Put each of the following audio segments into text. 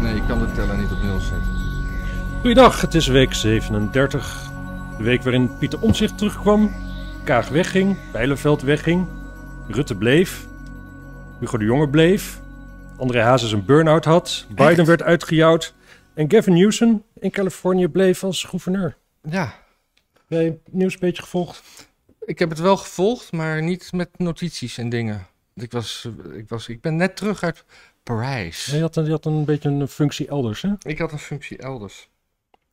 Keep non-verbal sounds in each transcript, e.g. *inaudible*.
Nee, ik kan de teller niet op nul zetten. Goeiedag, het is week 37. De week waarin Pieter Omtzigt terugkwam, Kaag wegging, Bijlenveld wegging, Rutte bleef, Hugo de Jonge bleef, André Hazes een burn-out had, Biden werd uitgejouwd en Gavin Newsom in Californië bleef als gouverneur. Ja. Ben je nieuws een beetje gevolgd? Ik heb het wel gevolgd, maar niet met notities en dingen. Ik, was, ik, was, ik ben net terug uit Parijs. je, had, een, je had een beetje een functie elders, hè? Ik had een functie elders.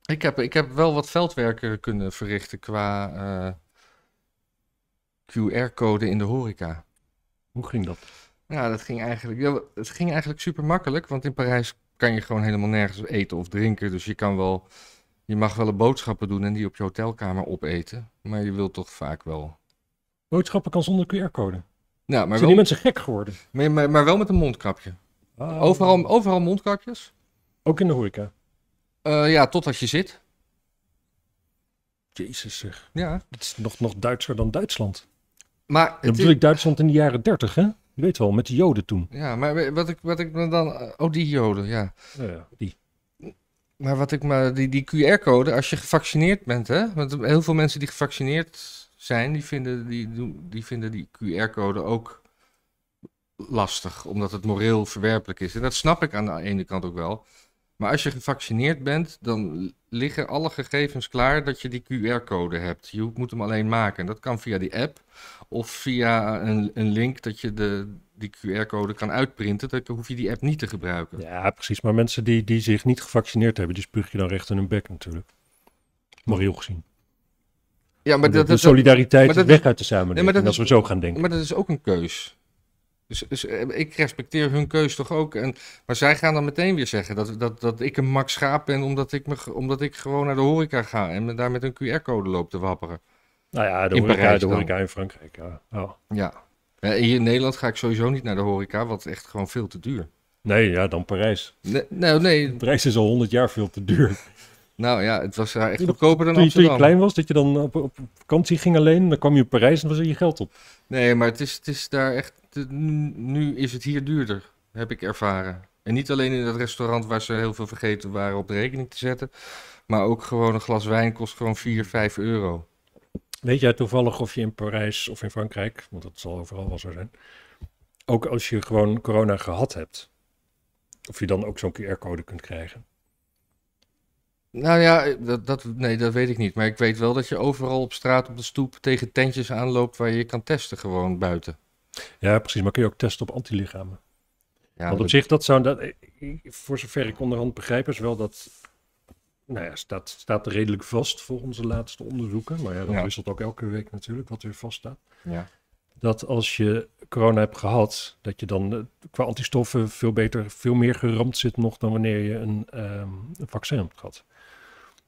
Ik heb, ik heb wel wat veldwerken kunnen verrichten qua eh, QR-code in de horeca. Hoe ging dat? Ja, dat ging eigenlijk, ja, het ging eigenlijk super makkelijk, want in Parijs kan je gewoon helemaal nergens eten of drinken. Dus je kan wel, je mag wel boodschappen doen en die op je hotelkamer opeten. Maar je wilt toch vaak wel. Boodschappen kan zonder QR-code? Nou, maar Zijn die mensen gek geworden? Maar, maar, wel met een mondkapje. Oh. overal, overal mondkapjes. Ook in de horeca? Uh, ja, totdat je zit. Jezus zeg. Ja. Dat is nog, nog Duitser dan Duitsland. Maar dan bedoel ik Duitsland in de jaren dertig, hè? Je weet wel, met de Joden toen. Ja, maar wat ik, wat ik dan... Oh, die Joden, ja. Ja, die. Maar wat ik maar... Die, die QR-code, als je gevaccineerd bent, hè? Want heel veel mensen die gevaccineerd zijn, die vinden die, die, vinden die QR-code ook lastig, omdat het moreel verwerpelijk is. En dat snap ik aan de ene kant ook wel. Maar als je gevaccineerd bent, dan liggen alle gegevens klaar dat je die QR-code hebt. Je moet hem alleen maken. En dat kan via die app of via een, een link dat je de, die QR-code kan uitprinten. Dan hoef je die app niet te gebruiken. Ja, precies. Maar mensen die, die zich niet gevaccineerd hebben, die spuug je dan recht in hun bek natuurlijk. Moreel gezien. Ja, maar de, dat, solidariteit weg uit de samenleving. Nee, maar dat, als we zo gaan denken. Maar dat is ook een keus. Dus, dus eh, ik respecteer hun keus toch ook. En, maar zij gaan dan meteen weer zeggen dat, dat, dat ik een max schaap ben omdat ik, me, omdat ik gewoon naar de horeca ga en me daar met een QR-code loop te wapperen. Nou ja, de, in horeca, Parijs de horeca in Frankrijk. Ja. Oh. ja. Hier in Nederland ga ik sowieso niet naar de horeca, wat echt gewoon veel te duur. Nee, ja, dan Parijs. Nee, nou, nee. Parijs is al 100 jaar veel te duur. Nou ja, het was daar eh, echt goedkoper dan toen je, Amsterdam. Toen je klein was, dat je dan op, op vakantie ging alleen, dan kwam je op Parijs en was er je geld op. Nee, maar het is, het is daar echt, nu is het hier duurder, heb ik ervaren. En niet alleen in dat restaurant waar ze heel veel vergeten waren op de rekening te zetten, maar ook gewoon een glas wijn kost gewoon 4, 5 euro. Weet jij toevallig of je in Parijs of in Frankrijk, want dat zal overal wel zo zijn, ook als je gewoon corona gehad hebt, of je dan ook zo'n QR-code kunt krijgen? Nou ja, eh, dat, dat, nee, dat weet ik niet. Maar ik weet wel dat je overal op straat, op de stoep, tegen tentjes aanloopt waar je kan testen gewoon buiten. Ja, precies. Maar kun je ook testen op antilichamen? Ja, Want op zich, dat zou, dat, eh, eh, voor zover ik onderhand begrijp, is wel dat, nou ja, staat, staat redelijk vast voor onze laatste onderzoeken. Maar ja, dat wisselt ook elke week natuurlijk wat weer vaststaat. Ja dat als je corona hebt gehad, dat je dan eh, qua antistoffen veel beter, veel meer geramd zit nog dan wanneer je een, ehm, een vaccin hebt gehad.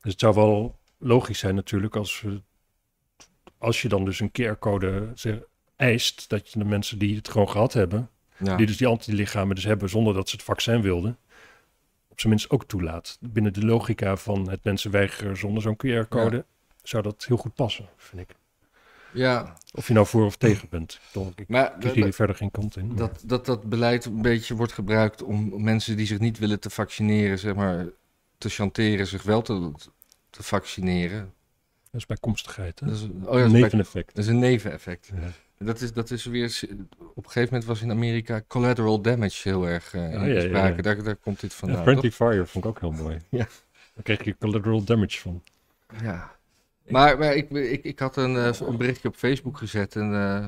Dus het zou wel logisch zijn natuurlijk als, als je dan dus een QR-code eist, dat je de mensen die het gewoon gehad hebben, die dus die antilichamen dus hebben zonder dat ze het vaccin wilden, op zijn minst ook toelaat. Binnen de logica van het mensen weigeren zonder zo'n QR-code zou dat heel goed passen, vind ik. Ja. Of je nou voor of tegen bent. Ik maar, hier verder geen kant in. Dat, dat dat beleid een beetje wordt gebruikt om mensen die zich niet willen te vaccineren, zeg maar, te chanteren zich wel te, te vaccineren. Dat is bijkomstigheid, hè? Dat is, oh ja, neveneffect. dat is een neveneffect. Dat, is, dat is weer... Op een gegeven moment was in Amerika collateral damage heel erg uh, in ja, sprake. Ja, daar, daar komt dit vandaan. friendly fire vond ik ook heel mooi. *laughs* ja. Daar kreeg je collateral damage van. Ja. Maar, maar ik, ik, ik had een, eh, een berichtje op Facebook gezet en uh,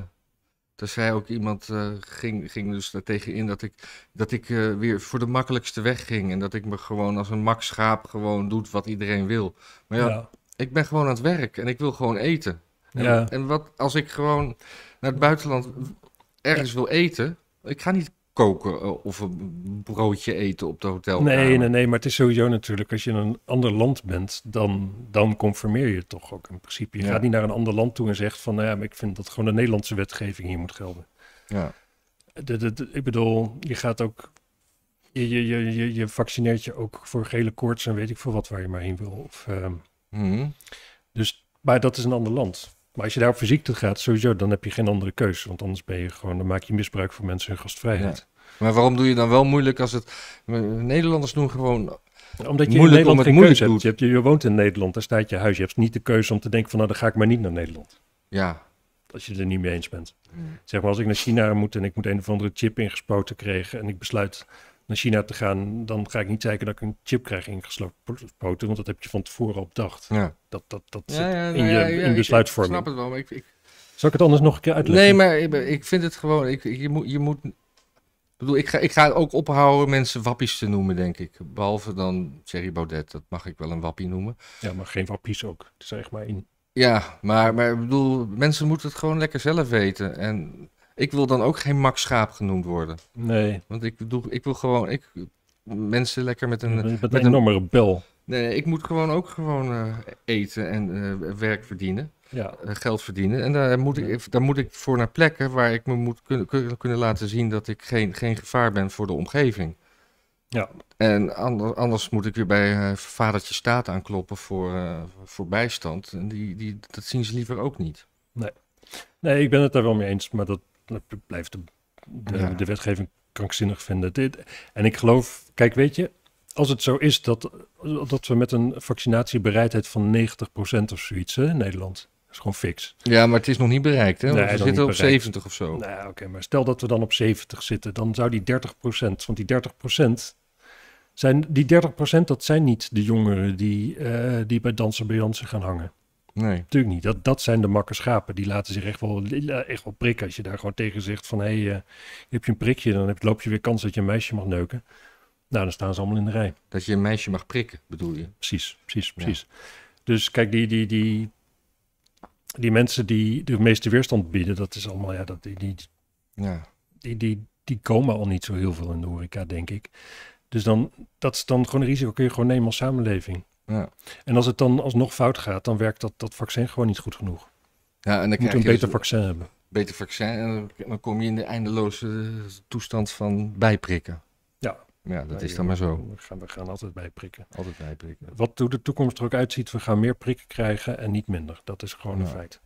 daar zei ook iemand, eh, ging, ging dus daartegen in dat ik, dat ik weer voor de makkelijkste weg ging. En dat ik me gewoon als een max schaap gewoon doet wat iedereen wil. Maar ja, ik ben gewoon aan het werk en ik wil gewoon eten. En, en wat als ik gewoon naar het buitenland ergens wil eten, ik ga niet koken eh, of een broodje eten op de hotel. Nee, nee, nee, maar het is sowieso natuurlijk, als je in een ander land bent, dan, dan conformeer je toch ook in principe. Je gaat niet naar een ander land toe en zegt van, nou ja, maar ik vind dat gewoon de Nederlandse wetgeving hier moet gelden. Ja. De, de, ik bedoel, je gaat ook, je, je, je, je vaccineert je ook voor gele koorts en weet ik veel wat waar je maar heen wil. Of, ehm, mhm. Dus, maar dat is een ander land. Maar als je daar op fysiek gaat, sowieso, dan heb je geen andere keuze, Want anders ben je gewoon, dan maak je misbruik van mensen hun gastvrijheid. Maar waarom doe je dan wel moeilijk als het. Nederlanders doen gewoon omdat je in Nederland geen keuze hebt. Je, hebt. je, woont in Nederland, daar staat je huis. Je hebt niet de keuze om te denken van nou, dan ga ik maar niet naar Nederland. Ja. Als je er niet mee eens bent. Zeg maar, als ik naar China moet en ik moet een of andere chip ingespoten krijgen en ik besluit, naar China te gaan, dan ga ik niet zeker dat ik een chip krijg ingesloten, want dat heb je van tevoren op bedacht. Ja. Dat, dat, dat zit in nou je in besluitvorming. Ik, snap het wel, maar ik, ik... Zal ik het anders nog een keer uitleggen? Nee, maar ik, ik vind het gewoon, ik, je moet... Je moet... Ik bedoel, ik ga, ik ga ook ophouden mensen wappies te noemen, denk ik. Behalve dan Thierry Baudet, dat mag ik wel een wappie noemen. Ja, maar geen wappies ook. Het maar in. Ja, maar, maar ik bedoel, mensen moeten het gewoon lekker zelf weten. En ik wil dan ook geen Max Schaap genoemd worden. Nee. Want ik, bedoel, ik wil gewoon ik, mensen lekker met een... Met, een enorme rebel. Nee, ik moet gewoon ook gewoon eh, eten en eh, werk verdienen. Ja. Eh, geld verdienen. En daar moet, ik, daar moet ik voor naar plekken waar ik me moet kunnen, kunnen laten zien dat ik geen, geen gevaar ben voor de omgeving. Ja. En anders, anders moet ik weer bij vadertje staat aankloppen voor, voor bijstand. En die, die, dat zien ze liever ook niet. Nee. Nee, ik ben het daar wel mee eens. Maar dat, blijft de, de, wetgeving krankzinnig vinden. Dit, en ik geloof, kijk, weet je, als het zo is dat, dat we met een vaccinatiebereidheid van 90% of zoiets hè, in Nederland. is gewoon fix. Ja, maar het is nog niet bereikt. Hè? we zitten op 70 of zo. Nou, oké, maar stel dat we dan op 70 zitten, dan zou die 30%, want die 30% zijn die 30%, dat zijn niet de jongeren die, eh, die bij dansen bij dansen gaan hangen. Nee. Natuurlijk niet. Dat, dat zijn de makke schapen. Die laten zich echt wel, eh, echt wel prikken. Als je daar gewoon tegen zegt van... hé, hey, eh, heb je een prikje, dan heb, loop je weer kans dat je een meisje mag neuken. Nou, dan staan ze allemaal in de rij. Dat je een meisje mag prikken, bedoel je? Precies, precies, precies. Dus kijk, die, die, die, die mensen die de meeste weerstand bieden... dat is allemaal, ja, dat, die, die, ja. die, die, die komen al niet zo heel veel in de horeca, denk ik. Dus dan, dat is dan gewoon een risico kun je gewoon nemen als samenleving. Ja. En als het dan alsnog fout gaat, dan werkt dat, dat vaccin gewoon niet goed genoeg. Ja, en dan moet een beter vaccin hebben. Beter vaccin en dan kom je in de eindeloze eh, toestand van bijprikken. Ja. Ja, dat is dan maar zo. We gaan, we gaan altijd bijprikken. Altijd bijprikken. Wat hoe de toekomst er ook uitziet, we gaan meer prikken krijgen en niet minder. Dat is gewoon een feit.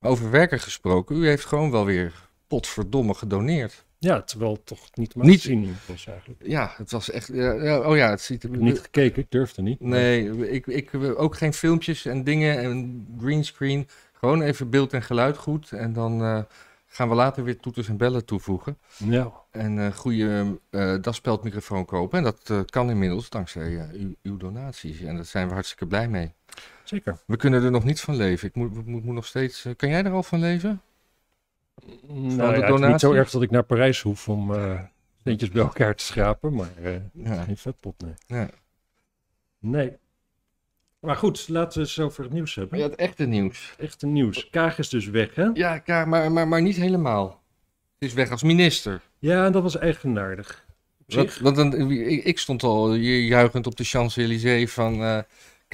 Over werken gesproken, u heeft gewoon wel weer potverdomme gedoneerd. Ja, terwijl toch niet maar niet, zien was eigenlijk. Ja, het was echt... Ja, oh ja, het ziet er... niet gekeken, ik durfde niet. Nee, ik, ik ook geen filmpjes en dingen en greenscreen. Gewoon even beeld en geluid goed. En dan eh, gaan we later weer toeters en bellen toevoegen. Ja. En een eh, goede uh, eh, daspeldmicrofoon kopen. En dat kan inmiddels dankzij uw, uw donaties. En daar zijn we hartstikke blij mee. Zeker. We kunnen er nog niet van leven. Ik moet, moet, moet nog steeds... kan jij er al van leven? Nou, nou ja, het is niet zo erg dat ik naar Parijs hoef om uh, bij elkaar te schrapen, maar uh, ja. geen vetpot, nee. Ja. Nee. Maar goed, laten we het over het nieuws hebben. Ja, het echte nieuws. echte nieuws. Kaag is dus weg, hè? Ja, Kaag, maar, maar, maar niet helemaal. Het is weg als minister. Ja, dat was eigenaardig. Wat, ik, ik, stond al juichend op de Champs-Élysées van... Eh,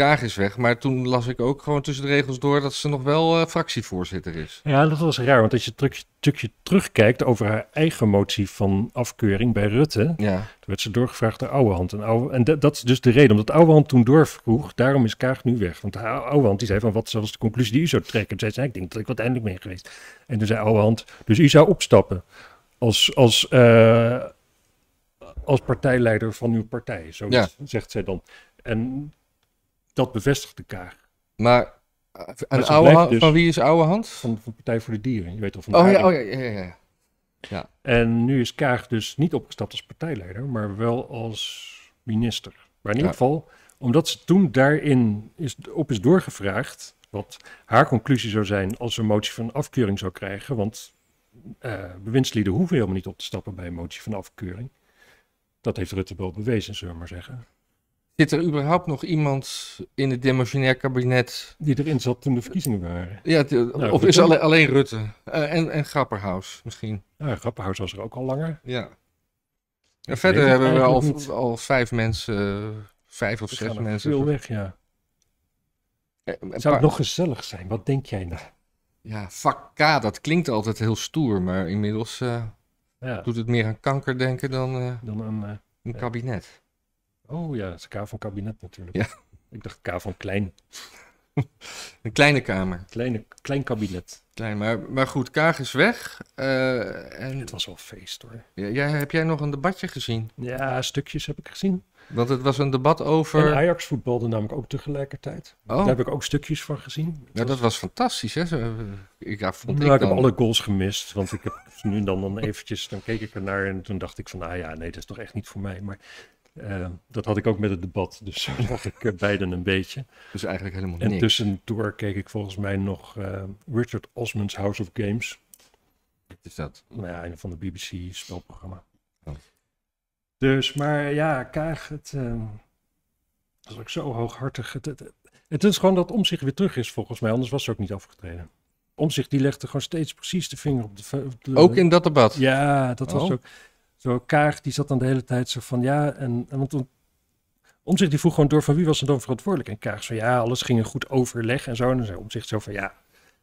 Kaag is weg. Maar toen las ik ook gewoon tussen de regels door dat ze nog wel eh, fractievoorzitter is. Ja, dat was raar. Want als je een stukje terugkijkt over haar eigen motie van afkeuring bij Rutte. Ja. Toen werd ze doorgevraagd door Ouwehand. En, Ouwe, en dat is dus de reden. Omdat Ouwehand toen doorvroeg, daarom is Kaag nu weg. Want Ouwehand die zei van wat was de conclusie die u zou trekken? Toen zei ze, ik denk dat ik uiteindelijk ben geweest. En toen zei Ouwehand, dus u zou opstappen als... als eh, als partijleider van uw partij, zo ja. zegt zij dan. En dat bevestigt de Kaag. Maar dus. van wie is oude hand? Van, van, Partij voor de Dieren. Je weet al van oh, ja, oh ja, ja, ja, ja, En nu is Kaag dus niet opgestapt als partijleider, maar wel als minister. Maar in ieder geval, omdat ze toen daarin is, op is doorgevraagd, wat haar conclusie zou zijn als ze een motie van afkeuring zou krijgen, want uh, bewindslieden hoeven helemaal niet op te stappen bij een motie van afkeuring. Dat heeft Rutte wel bewezen, zullen we maar zeggen. Zit er überhaupt nog iemand in het demissionair kabinet... Die erin zat toen de verkiezingen waren. Ja, of is alleen, Rutte? Eh, en, en misschien. Ja, Grapperhaus was er ook al langer. Ja. En verder hebben we al, al vijf mensen, vijf of zes mensen. veel weg, ja. Eh, Zou het nog gezellig zijn? Wat denk jij nou? Ja, vakka. dat klinkt altijd heel stoer, maar inmiddels eh, doet het meer aan kanker denken dan, dan aan, een kabinet. Oh ja, dat is K van kabinet natuurlijk. Ja. Ik dacht K van klein. *laughs* Een kleine kamer. Kleine, klein kabinet. Klein, maar, maar goed, Kaag is weg. Eh, en... Het was wel feest hoor. Ja, heb jij nog een debatje gezien? Ja, stukjes heb ik gezien. Want het was een debat over... Ajax voetbalde namelijk ook tegelijkertijd. Oh. Daar heb ik ook stukjes van gezien. ja, dat was fantastisch hè? Eh, ik, ja, vond ik, nou, heb alle goals gemist. Want ik heb *laughs* nu dan, dan eventjes, dan keek ik ernaar en toen dacht ik van... Nou ah, ja, nee, dat is toch echt niet voor mij. Maar eh, dat had ik ook met het debat, dus *laughs* zo zag ik eh, beiden een beetje. Dus eigenlijk helemaal en niks. En tussendoor keek ik volgens mij nog eh, Richard Osman's House of Games. Wat is dat? Nou ja, een van de BBC-spelprogramma. Oh. Dus, maar ja, Kaag, het uh, ehm, was ook zo hooghartig. Het, het, is gewoon dat Omzicht weer terug is volgens mij, anders was ze ook niet afgetreden. zich die legde gewoon steeds precies de vinger op de... ook in dat debat? Ja, dat was oh. ook zo Kaag, die zat dan de hele tijd zo van ja, en, en want Omzicht die vroeg gewoon door van wie was er dan verantwoordelijk? En Kaag zo ja, alles ging een goed overleg en zo. En dan zei Omzicht zo van ja,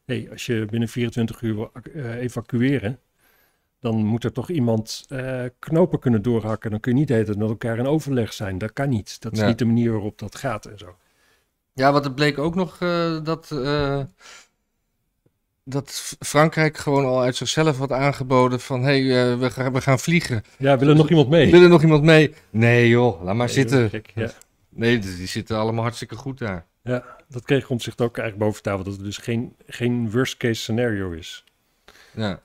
hey, als je binnen 24 uur wil eh, evacueren, dan moet er toch iemand eh, knopen kunnen doorhakken. Dan kun je niet eten met elkaar in overleg zijn. Dat kan niet. Dat is niet de manier waarop dat gaat en zo. Ja, want het bleek ook nog eh, dat dat Frankrijk gewoon al uit zichzelf had aangeboden van... hé, hey, eh, we, gaan, we gaan vliegen. Ja, willen er nog iemand mee? Willen er nog iemand mee? Nee joh, laat maar zitten. ja. Nee, dus die zitten allemaal hartstikke goed daar. Ja, dat kreeg ons zich ook eigenlijk boven tafel. Dat het dus geen, geen worst case scenario is. Ja,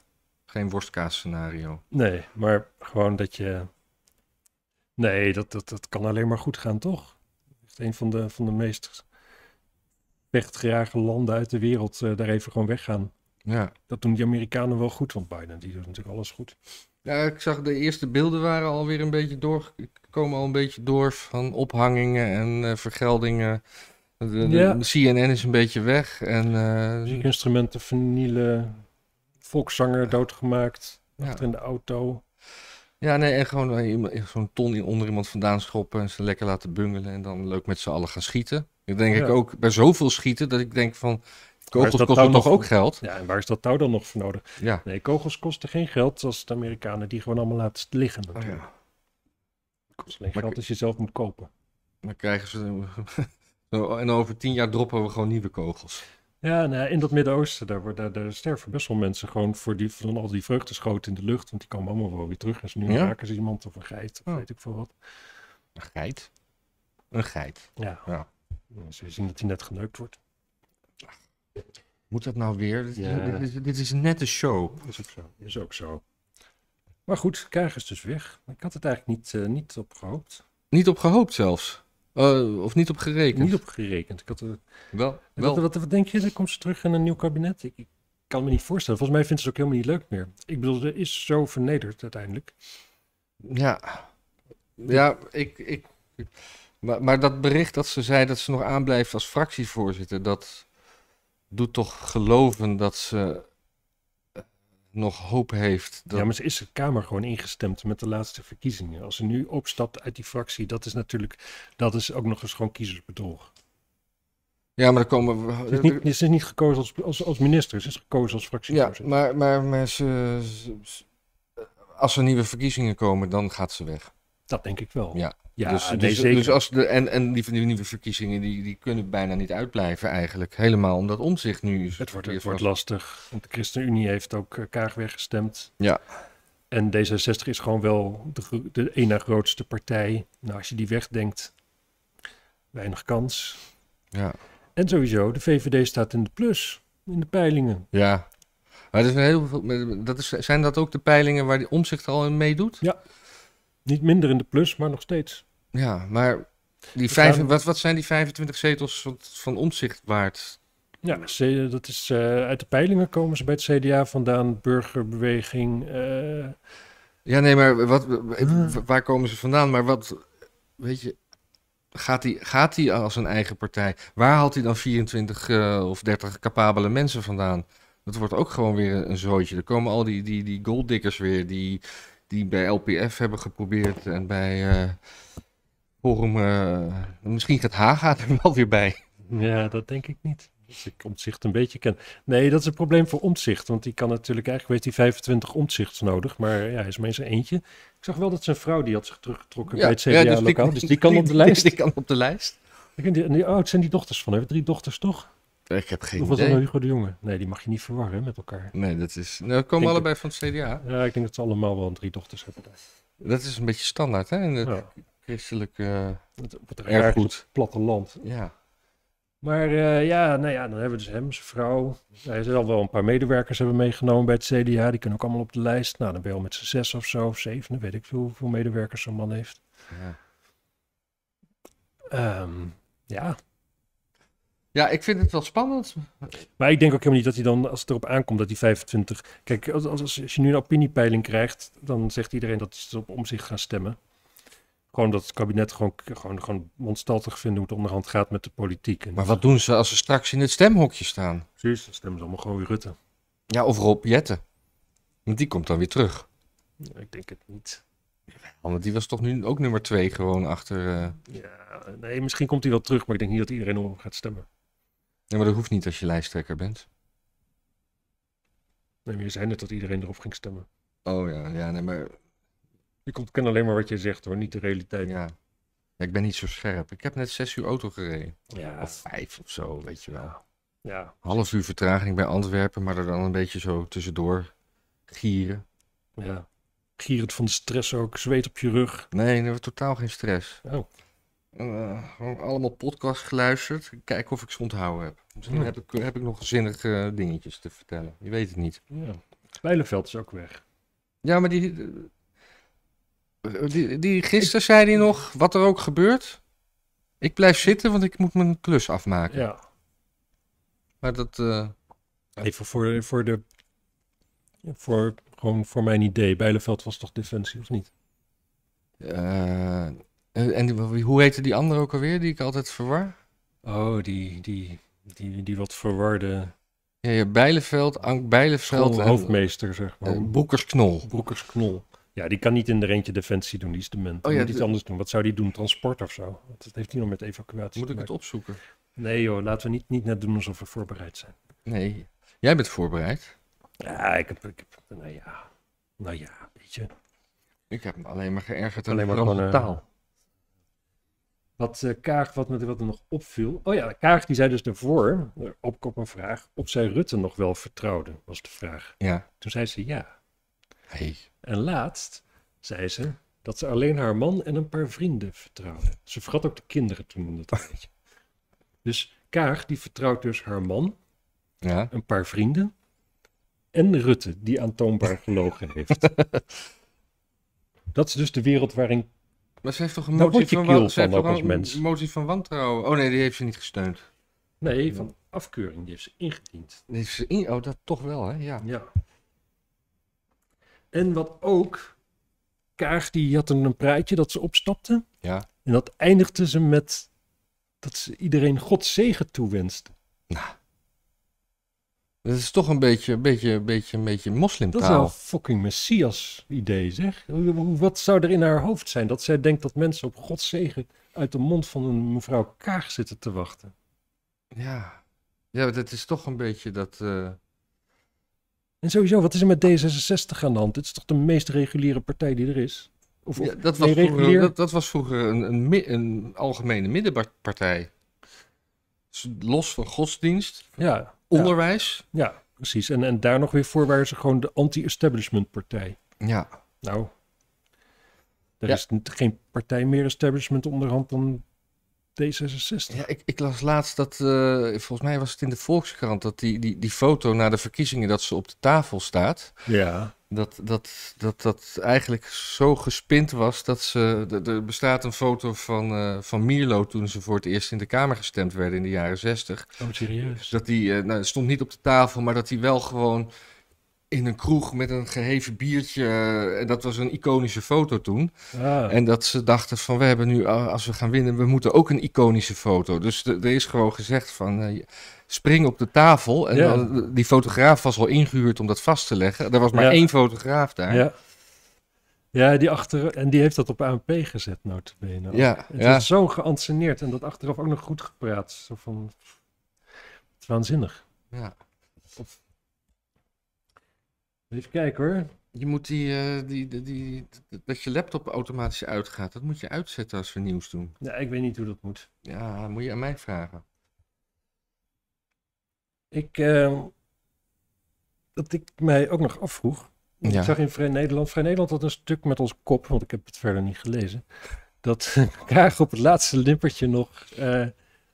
geen worstkaas scenario. Nee, maar gewoon dat je... Nee, dat, dat, dat kan alleen maar goed gaan, toch? Dat is een van de, van de meest pechtrage landen uit de wereld eh, daar even gewoon weggaan. Ja. Dat doen die Amerikanen wel goed, want Biden die doen natuurlijk alles goed. Ja, ik zag de eerste beelden waren alweer een beetje door, komen al een beetje door van ophangingen en eh, vergeldingen. De, ja. CNN is een beetje weg. En, uh, instrumenten vernielen, volkszanger doodgemaakt, ja. achter in de auto. Ja, nee, en gewoon zo'n ton onder iemand vandaan schoppen en ze lekker laten bungelen en dan leuk met z'n allen gaan schieten. Ik denk ik ook bij zoveel schieten dat ik denk van. Kogels kosten toch ook geld? Ja, en waar is dat touw dan nog voor nodig? Ja. Nee, kogels kosten geen geld als de Amerikanen die gewoon allemaal laten liggen. Natuurlijk. Oh, ja. Kost alleen geld als je zelf moet kopen. Dan krijgen ze. *laughs* en over tien jaar droppen we gewoon nieuwe kogels. Ja, nou, in dat Midden-Oosten, daar, daar, sterven best wel mensen gewoon voor die, van al die vreugdeschoten in de lucht. Want die komen allemaal wel weer terug. En nu ja? raken ze iemand of een geit, of oh. weet ik veel wat. Een geit? Een geit. Ja. ja. Ze zien dat hij net geneukt wordt. Moet dat nou weer? Dit, is, dit is net een show. Is ook zo. Is ook zo. Maar goed, krijgen is dus weg. Ik had het eigenlijk niet, eh, niet op gehoopt. Niet op gehoopt zelfs? Eh, of niet op gerekend? Niet op gerekend. Ik had, eh, wel, wel. Wat, wat, denk je? Dan komt ze terug in een nieuw kabinet? Ik, ik, kan me niet voorstellen. Volgens mij vindt ze het ook helemaal niet leuk meer. Ik bedoel, ze is zo vernederd uiteindelijk. Ja. Ja, ik... ik... Maar, maar dat bericht dat ze zei dat ze nog aanblijft als fractievoorzitter, dat doet toch geloven dat ze eh, nog hoop heeft. Dat... Ja, maar ze is de Kamer gewoon ingestemd met de laatste verkiezingen. Als ze nu opstapt uit die fractie, dat is natuurlijk, dat is ook nog eens gewoon kiezersbedrog. Ja, maar dan komen. We... is niet, niet gekozen als, als, als minister, ze is gekozen als fractievoorzitter. Ja, maar, maar, als er nieuwe verkiezingen komen, dan gaat ze weg. Dat denk ik wel. Ja, ja dus, nee, dus, dus zeker. dus, als de, en, en die, die nieuwe verkiezingen die, die kunnen bijna niet uitblijven eigenlijk. Helemaal omdat omzicht nu is. Het wordt, het wordt lastig, want de ChristenUnie heeft ook eh, Kaag weggestemd. Ja. En D66 is gewoon wel de, de ene grootste partij. Nou, als je die wegdenkt, weinig kans. Ja. En sowieso, de VVD staat in de plus, in de peilingen. Ja, maar dat, is een heel, dat is, zijn dat ook de peilingen waar die omzicht al in meedoet? Ja. Niet minder in de plus, maar nog steeds. Ja, maar die vijf, wat, wat zijn die 25 zetels van, van omzicht waard? Ja, dat is eh, uit de peilingen komen ze bij het CDA vandaan, burgerbeweging. Eh. Ja, nee, maar wat, waar komen ze vandaan? Maar wat, weet je, gaat hij gaat als een eigen partij? Waar haalt hij dan 24 eh, of 30 capabele mensen vandaan? Dat wordt ook gewoon weer een zootje. Er komen al die, die, die golddikkers weer, die, die bij LPF hebben geprobeerd en bij eh, Forum. Eh, misschien gaat Haga er *laughs* wel weer bij. Ja, dat denk ik niet. Als dus ik omzicht een beetje ken. Nee, dat is een probleem voor omzicht. Want die kan natuurlijk eigenlijk, weet hij, 25 omzichts nodig. Maar ja, hij is maar eens eentje. Ik zag wel dat zijn vrouw, die had zich teruggetrokken bij het CDA-lokaal. Ja, dus, die, kan *laughs* op de lijst. Die, kan op de lijst. Oh, het zijn die dochters van. Hebben drie dochters, toch? Ik heb geen of was idee. Hugo de Jonge? Nee, die mag je niet verwarren met elkaar. Nee, dat is... Nou, komen allebei van het CDA. Ja, ik denk dat ze allemaal wel drie dochters hebben. Dat is een beetje standaard, hè? In het christelijke het, het erfgoed. platteland. Ja. Maar eh, ja, nou ja, dan hebben we dus hem, zijn vrouw. Hij zal wel een paar medewerkers hebben meegenomen bij het CDA. Die kunnen ook allemaal op de lijst. Nou, dan ben je al met z'n zes of zo, of zeven. Dan weet ik veel hoeveel medewerkers zo'n man heeft. Ja. Ehm, ja, ja, ik vind het wel spannend. Maar ik denk ook helemaal niet dat hij dan, als het erop aankomt, dat die 25. Kijk, als, als, als je nu een opiniepeiling krijgt, dan zegt iedereen dat ze op om zich gaan stemmen. Gewoon dat het kabinet gewoon, gewoon, gewoon mondstaltig vinden hoe het onderhand gaat met de politiek. maar wat doen ze als ze straks in het stemhokje staan? Precies, dan stemmen ze allemaal gewoon weer Rutte. Ja, of Rob Jetten. Want die komt dan weer terug. ik denk het niet. Want die was toch nu ook nummer twee gewoon achter... Eh, ja, nee, misschien komt hij wel terug, maar ik denk niet dat iedereen om gaat stemmen. Nee, maar dat hoeft niet als je lijsttrekker bent. Nee, maar je zei net dat iedereen erop ging stemmen. Oh ja, ja, nee, maar... Je komt kennen alleen maar wat je zegt hoor, niet de realiteit. Ja. ja. ik ben niet zo scherp. Ik heb net zes uur auto gereden. Ja. Of vijf of zo, weet je wel. Ja. Half uur vertraging bij Antwerpen, maar er dan een beetje zo tussendoor gieren. Ja. Gierend van de stress ook, zweet op je rug. Nee, er was totaal geen stress. Oh. Eh, gewoon allemaal podcast geluisterd. Kijken of ik ze onthouden heb. Misschien heb, ik, heb ik nog zinnige dingetjes te vertellen. Je weet het niet. Ja. Bijleveld is ook weg. Ja, maar eh, die, die, gisteren zei hij nog, wat er ook gebeurt, ik blijf zitten, want ik moet mijn klus afmaken. Ja. Maar dat... Eh, Even voor, voor de... Voor, gewoon voor mijn idee, Bijleveld was toch defensie, of niet? Uh, en hoe heette die andere ook alweer, die ik altijd verwar? Oh, die, die, die, die wat verwarde... Ja, ja Bijleveld, Ank Bijleveld... hoofdmeester, zeg maar. Uh, Broekersknol. Broekersknol. Ja, die kan niet in de rentje defensie doen, die is dement. Oh, ja, moet iets anders doen. Wat zou die doen? Transport of zo? Dat heeft niet nog met evacuatie Moet ik het opzoeken? Nee joh, laten we niet, niet net doen alsof we voorbereid zijn. Nee, jij bent voorbereid. Ja, ik heb, ik heb nou ja, nou ja, weet je. Ik heb me alleen maar geërgerd aan alleen de maar eh, taal. Wat eh, Kaag, wat met wat er nog opviel. Oh ja, Kaag die zei dus daarvoor, eh, op, een vraag, of zij Rutte nog wel vertrouwde, was de vraag. Ja. Toen zei ze ja. Hey. En laatst zei ze dat ze alleen haar man en een paar vrienden vertrouwde. Ze vergat ook de kinderen toen in dat *laughs* tijdje. Dus Kaag die vertrouwt dus haar man, ja. een paar vrienden en Rutte, die aantoonbaar gelogen heeft. *laughs* dat is dus de wereld waarin maar ze heeft toch een motie van, van, van, motie van wantrouwen? Oh nee, die heeft ze niet gesteund. Nee, van afkeuring. Die heeft ze ingediend. Die heeft ze in... Oh, dat toch wel, hè? Ja. ja. En wat ook... Kaag, die had een, een praatje dat ze opstapte. Ja. En dat eindigde ze met dat ze iedereen God zegen toewenste. Nou. Dat is toch een beetje, beetje, beetje, beetje moslimtaal. Dat is wel fucking messias idee zeg. Wat zou er in haar hoofd zijn? Dat zij denkt dat mensen op Gods zegen uit de mond van een mevrouw Kaag zitten te wachten. Ja, ja dat is toch een beetje dat... Eh, en sowieso, wat is er met D66 aan de hand? Dit is toch de meest reguliere partij die er is? Of, ja, dat, was vroeger, dat, dat, was vroeger een, een, een algemene middenpartij. Los van godsdienst. Ja onderwijs. Ja, precies. En, en daar nog weer voor waren ze gewoon de anti-establishment partij. Ja. Nou, er is geen partij meer establishment onderhand dan D66. Ja, ik, ik las laatst dat, eh, volgens mij was het in de Volkskrant, dat die, die, die foto na de verkiezingen dat ze op de tafel staat. Ja dat, dat, dat dat eigenlijk zo gespind was dat ze. Er bestaat een foto van, eh, van Mierlo toen ze voor het eerst in de Kamer gestemd werden in de jaren zestig. Oh, serieus? Dat die eh, nou, stond niet op de tafel, maar dat hij wel gewoon in een kroeg met een geheven biertje. Eh, en dat was een iconische foto toen. Ah. En dat ze dachten van we hebben nu, als we gaan winnen, we moeten ook een iconische foto. Dus er is gewoon gezegd van spring op de tafel. En die fotograaf was al ingehuurd om dat vast te leggen. Er was maar één fotograaf daar. Ja. Ja, die achter, en die heeft dat op AMP gezet, notabene. bene. Ja, het ja. is zo geanceneerd en dat achteraf ook nog goed gepraat. Zo van, het is waanzinnig. Ja. Even kijken hoor. Je moet die, eh, die, die, die, dat je laptop automatisch uitgaat, dat moet je uitzetten als we nieuws doen. Ja, ik weet niet hoe dat moet. Ja, moet je aan mij vragen. Ik, ehm, dat ik mij ook nog afvroeg. Ik zag in Vrij Nederland. Vrij Nederland had een stuk met ons kop, want ik heb het verder niet gelezen. Dat *laughs* Kaag op het laatste limpertje nog eh,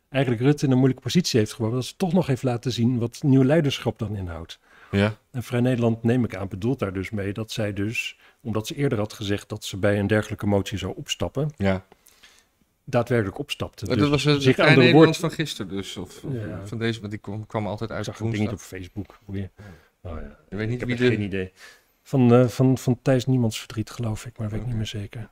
eigenlijk Rutte in een moeilijke positie heeft geworden. Dat ze toch nog heeft laten zien wat nieuw leiderschap dan inhoudt. Ja. En Vrij Nederland, neem ik aan, bedoelt daar dus mee dat zij dus, omdat ze eerder had gezegd dat ze bij een dergelijke motie zou opstappen, ja daadwerkelijk opstapte. Dus dat was het Nederland van gisteren dus, of, van deze, want die kwam, kwam altijd uit. Ik zag ding niet op Facebook. Oh ja. Ik weet niet ik heb geen idee. Van, eh, van, van Thijs Niemands Verdriet geloof ik, maar weet ik niet meer zeker.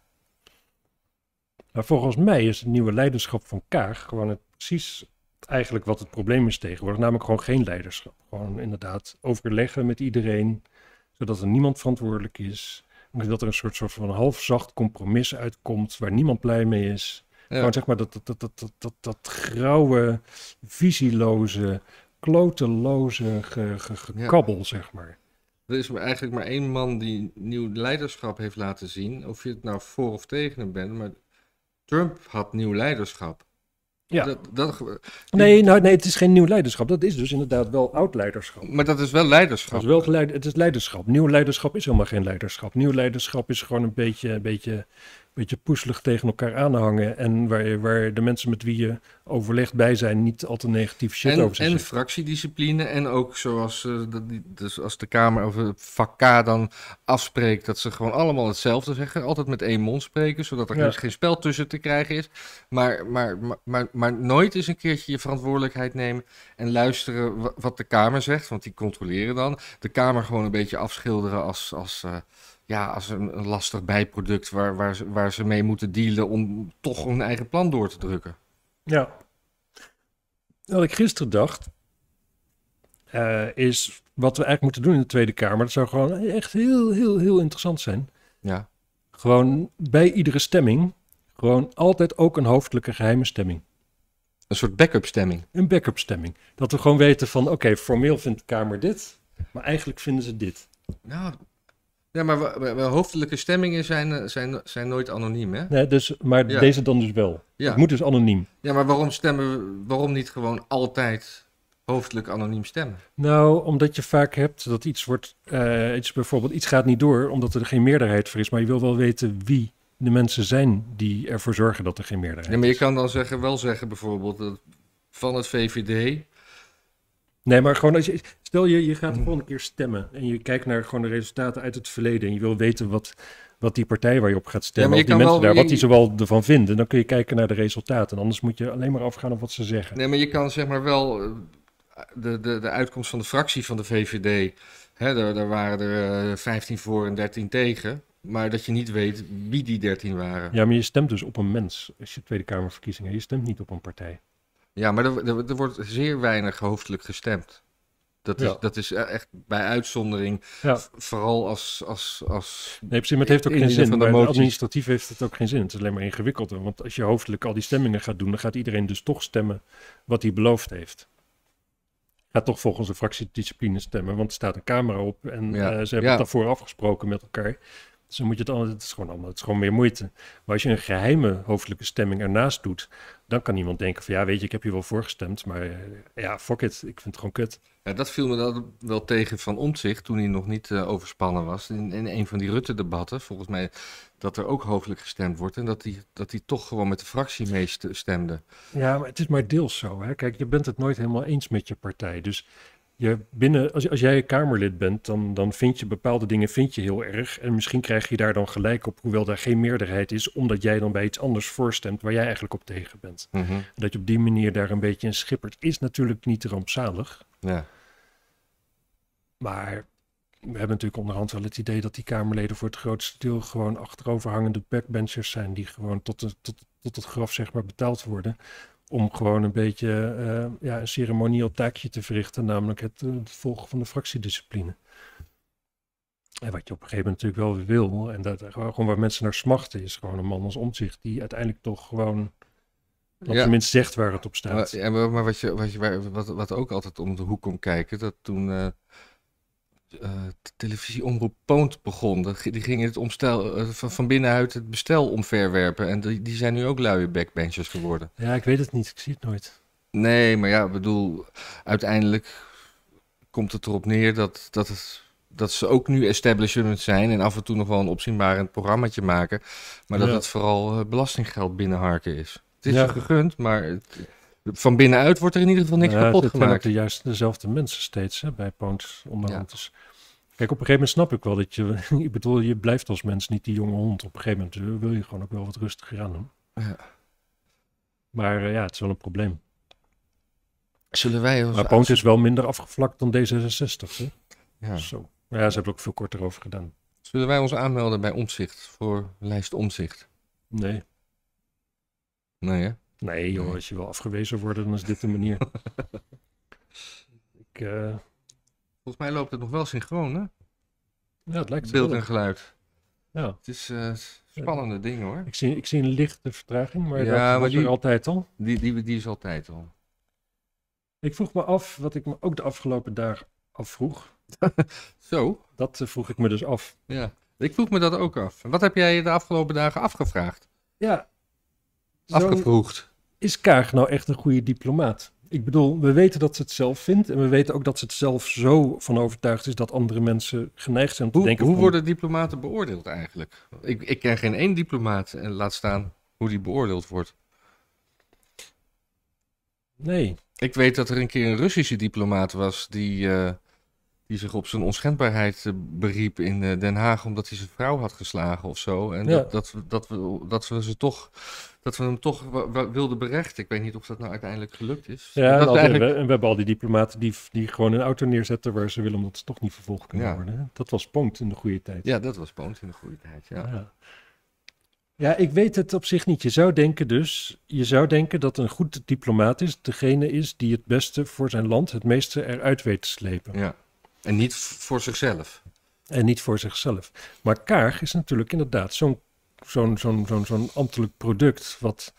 Maar volgens mij is het nieuwe leiderschap van Kaag gewoon het, precies eigenlijk wat het probleem is tegenwoordig. Namelijk gewoon geen leiderschap. Gewoon inderdaad overleggen met iedereen, zodat er niemand verantwoordelijk is. Dat er een soort, soort van halfzacht compromis uitkomt waar niemand blij mee is. Gewoon zeg maar dat, dat, dat, dat, dat, dat, grauwe, visieloze, kloteloze gekabbel, zeg maar. Er is eigenlijk maar één man die nieuw leiderschap heeft laten zien. Of je het nou voor of tegen hem bent, maar Trump had nieuw leiderschap. Ja. Dat, dat, nee, nou, nee, het is geen nieuw leiderschap. Dat is dus inderdaad wel oud leiderschap. Maar dat is wel leiderschap. is wel het is leiderschap. Nieuw leiderschap is helemaal geen leiderschap. Nieuw leiderschap is gewoon een beetje, een beetje beetje poeselig tegen elkaar aanhangen. En waar, waar de mensen met wie je overlegt bij zijn niet al te negatief shit over zijn. En fractiediscipline en ook zoals eh, de, dus als de Kamer of het dan afspreekt dat ze gewoon allemaal hetzelfde zeggen. Altijd met één mond spreken, zodat er ja. geen spel tussen te krijgen is. Maar, maar, maar, maar, nooit eens een keertje je verantwoordelijkheid nemen en luisteren wat de Kamer zegt. Want die controleren dan. De Kamer gewoon een beetje afschilderen als... als eh, ja, als een, een lastig bijproduct waar, waar, ze, waar ze mee moeten dealen om toch hun eigen plan door te drukken. Ja. Wat ik gisteren dacht, eh, is wat we eigenlijk moeten doen in de Tweede Kamer. Dat zou gewoon echt heel, heel, heel interessant zijn. Ja. Gewoon bij iedere stemming, gewoon altijd ook een hoofdelijke geheime stemming. Een soort backup stemming. Een backup stemming. Dat we gewoon weten van, oké, formeel vindt de Kamer dit, maar eigenlijk vinden ze dit. Nou, ja, maar hoofdelijke stemmingen zijn, eh, zijn, zijn nooit anoniem, hè? Nee, dus, maar deze dan dus wel. Ja. Het moet dus anoniem. Ja, maar waarom stemmen we, waarom niet gewoon altijd hoofdelijk anoniem stemmen? Nou, omdat je vaak hebt dat iets wordt, eh, iets, bijvoorbeeld iets gaat niet door, omdat er geen meerderheid voor is. Maar je wil wel weten wie de mensen zijn die ervoor zorgen dat er geen meerderheid is. Ja, maar je kan dan zeggen, wel zeggen bijvoorbeeld dat van het VVD Nee, maar gewoon als je. Stel je, je gaat mhm. gewoon een keer stemmen. En je kijkt naar gewoon de resultaten uit het verleden. En je wil weten wat, wat die partij waar je op gaat stemmen. wat die mensen daar, wat die zowel ervan vinden. Dan kun je kijken naar de resultaten. En anders moet je alleen maar afgaan op wat ze zeggen. Nee, maar je kan zeg maar wel. Eh, de, de, de uitkomst van de fractie van de VVD. Hè, daar, daar waren er 15 eh, voor en 13 tegen. Maar dat je niet weet wie die 13 waren. Ja, maar je stemt dus op een mens. Als je Tweede Kamerverkiezingen. Je stemt niet op een partij. Ja, maar er, er, wordt zeer weinig hoofdelijk gestemd. Dat is, dat is eh, echt bij uitzondering. Vooral als, als, als. Nee, precies. Maar het heeft ook geen zin. Bij administratief heeft het ook geen zin. Het is alleen maar ingewikkelder. Want als je hoofdelijk al die stemmingen gaat doen, dan gaat iedereen dus toch stemmen wat hij beloofd heeft. Gaat toch volgens de fractiediscipline stemmen, want er staat een camera op en eh, ze hebben het daarvoor afgesproken met elkaar. Zo moet je het altijd het is gewoon allemaal, het is gewoon meer moeite. Maar als je een geheime hoofdelijke stemming ernaast doet, dan kan iemand denken van ja, weet je, ik heb hier wel voorgestemd maar eh, ja, fuck it, ik vind het gewoon kut. Ja, dat viel me dan wel tegen van omzicht toen hij nog niet eh, overspannen was. In, in, een van die Rutte-debatten, volgens mij, dat er ook hoofdelijk gestemd wordt en dat hij dat die toch gewoon met de fractie meest eh, stemde. Ja, maar het is maar deels zo. Hè? Kijk, je bent het nooit helemaal eens met je partij. Dus je binnen, als, als jij Kamerlid bent, dan, dan vind je bepaalde dingen vind je heel erg. En misschien krijg je daar dan gelijk op, hoewel daar geen meerderheid is, omdat jij dan bij iets anders voorstemt waar jij eigenlijk op tegen bent. Mhm. Dat je op die manier daar een beetje in schippert, is natuurlijk niet rampzalig. Ja. Maar we hebben natuurlijk onderhand wel het idee dat die Kamerleden voor het grootste deel gewoon achteroverhangende backbenchers zijn, die gewoon tot, tot, tot het graf zeg maar betaald worden om gewoon een beetje eh, ja, een ceremonieel taakje te verrichten, namelijk het, eh, het, volgen van de fractiediscipline. En wat je op een gegeven moment natuurlijk wel weer wil, en dat, eh, gewoon waar mensen naar smachten, is gewoon een man als omzicht die uiteindelijk toch gewoon op zijn tenminste zegt waar het op staat. Ja, maar, maar wat, je, wat, je, wat, wat ook altijd om de hoek komt kijken, dat toen eh, televisieomroep Poont begon. Die gingen het omstel, eh, van, van binnenuit het bestel omverwerpen. En die, die zijn nu ook luie backbenchers geworden. Ja, ik weet het niet. Ik zie het nooit. Nee, maar ja, ik bedoel, uiteindelijk komt het erop neer dat, dat, dat ze ook nu establishment zijn en af en toe nog wel een opzienbarend programmaatje maken. Maar dat het vooral eh, belastinggeld binnenharken is. Het is ja. gegund, maar van binnenuit wordt er in ieder geval niks kapot het, gemaakt. Het zijn juist dezelfde mensen steeds hè, bij Pound onderhand. Dus kijk, op een gegeven moment snap ik wel dat je, *laughs* ik bedoel, je blijft als mens niet die jonge hond. Op een gegeven moment eh, wil je gewoon ook wel wat rustiger aan doen. Ja. Maar eh, ja, het is wel een probleem. Zullen wij... Maar Pound is wel minder afgevlakt dan D66, hè? Ja. Zo. Maar ja, ze hebben ook veel korter over gedaan. Zullen wij ons aanmelden bij Omzicht voor lijst Omzicht? Nee. Nee, Nee joh, als je wil afgewezen worden, dan is dit de manier. *laughs* ik, eh, Volgens mij loopt het nog wel synchroon, hè? Ja, het lijkt Beeld en geluid. Ja. Het is uh, spannende ja. ding hoor. Ik zie, ik zie een lichte vertraging, maar ja, dat is altijd al. Die, die, die is altijd al. Ik vroeg me af, wat ik me ook de afgelopen dagen afvroeg. *laughs* Zo? Dat eh, vroeg ik me dus af. Ja, ik vroeg me dat ook af. Wat heb jij de afgelopen dagen afgevraagd? Ja, Afgevroegd. Is Kaag nou echt een goede diplomaat? Ik bedoel, we weten dat ze het zelf vindt. En we weten ook dat ze het zelf zo van overtuigd is dat andere mensen geneigd zijn om te hoe, denken. Hoe worden diplomaten beoordeeld eigenlijk? Ik, ik ken geen één diplomaat en laat staan hoe die beoordeeld wordt. Nee. Ik weet dat er een keer een Russische diplomaat was die. Eh, die zich op zijn onschendbaarheid eh, beriep in eh, Den Haag omdat hij zijn vrouw had geslagen of zo. En dat, dat, dat, we, dat we ze toch dat we hem toch wilden berechten. Ik weet niet of dat nou uiteindelijk gelukt is. Ja, en, dat eigenlijk... we, hebben al die diplomaten die, die gewoon een auto neerzetten waar ze willen omdat ze toch niet vervolgd kunnen worden. Dat was Poont in de goede tijd. Ja, dat was Poont in de goede tijd, ja. ja. ja. ik weet het op zich niet. Je zou denken dus, je zou denken dat een goed diplomaat is, degene is die het beste voor zijn land het meeste eruit weet te slepen. Ja. En niet voor zichzelf. En niet voor zichzelf. Maar Kaag is natuurlijk inderdaad zo'n zo'n zo'n zo'n ambtelijk product wat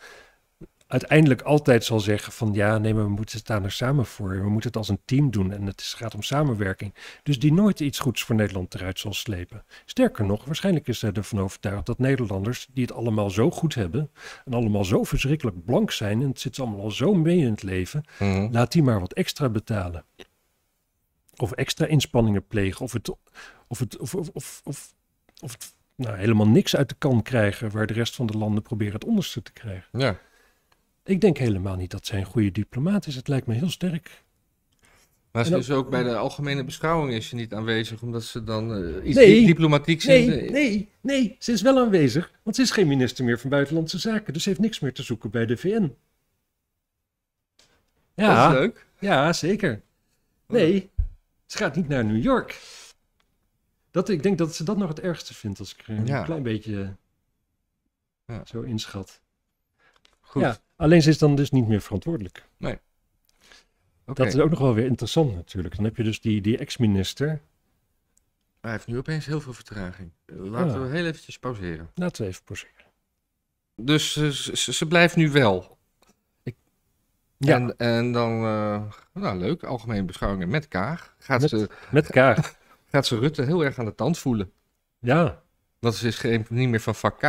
uiteindelijk altijd zal zeggen van ja, nee, maar we moeten het daar nou samen voor. We moeten het als een team doen en het gaat om samenwerking. Dus die nooit iets goeds voor Nederland eruit zal slepen. Sterker nog, waarschijnlijk is hij ervan overtuigd dat Nederlanders die het allemaal zo goed hebben en allemaal zo verschrikkelijk blank zijn en het zit allemaal al zo mee in het leven, mhm. laat die maar wat extra betalen of extra inspanningen plegen of het, of het, of, of, of, of, het nou, helemaal niks uit de kan krijgen waar de rest van de landen proberen het onderste te krijgen. Ja. Ik denk helemaal niet dat zij een goede diplomaat is. Het lijkt me heel sterk. Maar ze is ook bij de algemene beschouwing is ze niet aanwezig, omdat ze dan eh, iets nee, diplomatieks... Nee, nee, nee, ze is wel aanwezig, want ze is geen minister meer van Buitenlandse Zaken, dus ze heeft niks meer te zoeken bij de VN. Ja, leuk. Ja, zeker. Nee, ze gaat niet naar New York. Dat, ik denk dat ze dat nog het ergste vindt als ik ja. een klein beetje ja. zo inschat. Goed. Ja, alleen ze is dan dus niet meer verantwoordelijk. Nee. Dat is ook nog wel weer interessant natuurlijk. Dan heb je dus die, die ex-minister. Hij heeft nu opeens heel veel vertraging. Laten we heel eventjes pauzeren. Laten we even pauzeren. Dus ze blijft nu wel ja. En, en dan, eh, nou leuk, algemene beschouwingen met Kaag. Gaat met, ze, met *laughs* Gaat ze Rutte heel erg aan de tand voelen. Ja. Dat is geen, niet meer van vak K.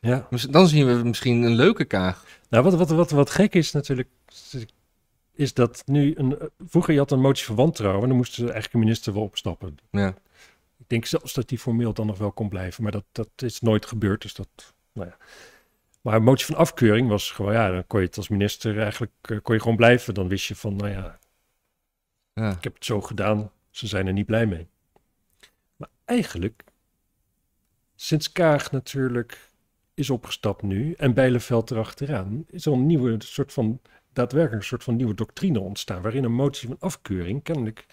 Ja. Dan zien we misschien een leuke Kaag. Nou, wat, wat, wat, wat gek is natuurlijk, is dat nu een... Vroeger je had een motie van wantrouwen en dan moesten ze eigenlijk een minister wel opstappen. Ja. Ik denk zelfs dat die formeel dan nog wel kon blijven, maar dat, dat is nooit gebeurd, dus dat, nou ja. Maar een motie van afkeuring was gewoon, ja, dan kon je het als minister eigenlijk, eh, kon je gewoon blijven. Dan wist je van, nou ja, ja. ik heb het zo gedaan, ze zijn er niet blij mee. Maar eigenlijk, sinds Kaag natuurlijk is opgestapt nu en Bijleveld erachteraan, is er een nieuwe soort van, daadwerkelijk een soort van nieuwe doctrine ontstaan, waarin een motie van afkeuring kennelijk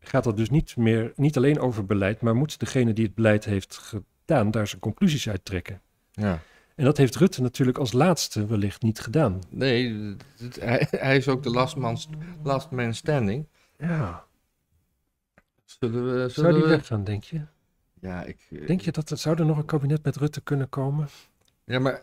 gaat dat dus niet meer, niet alleen over beleid, maar moet degene die het beleid heeft gedaan daar zijn conclusies uit trekken. Ja. En dat heeft Rutte natuurlijk als laatste wellicht niet gedaan. Nee, hij, is ook de last man, standing. Ja. Zullen we, zullen Zou die we... denk je? Ja, ik... Eh, denk je dat er, zou er nog een kabinet met Rutte kunnen komen? Ja, maar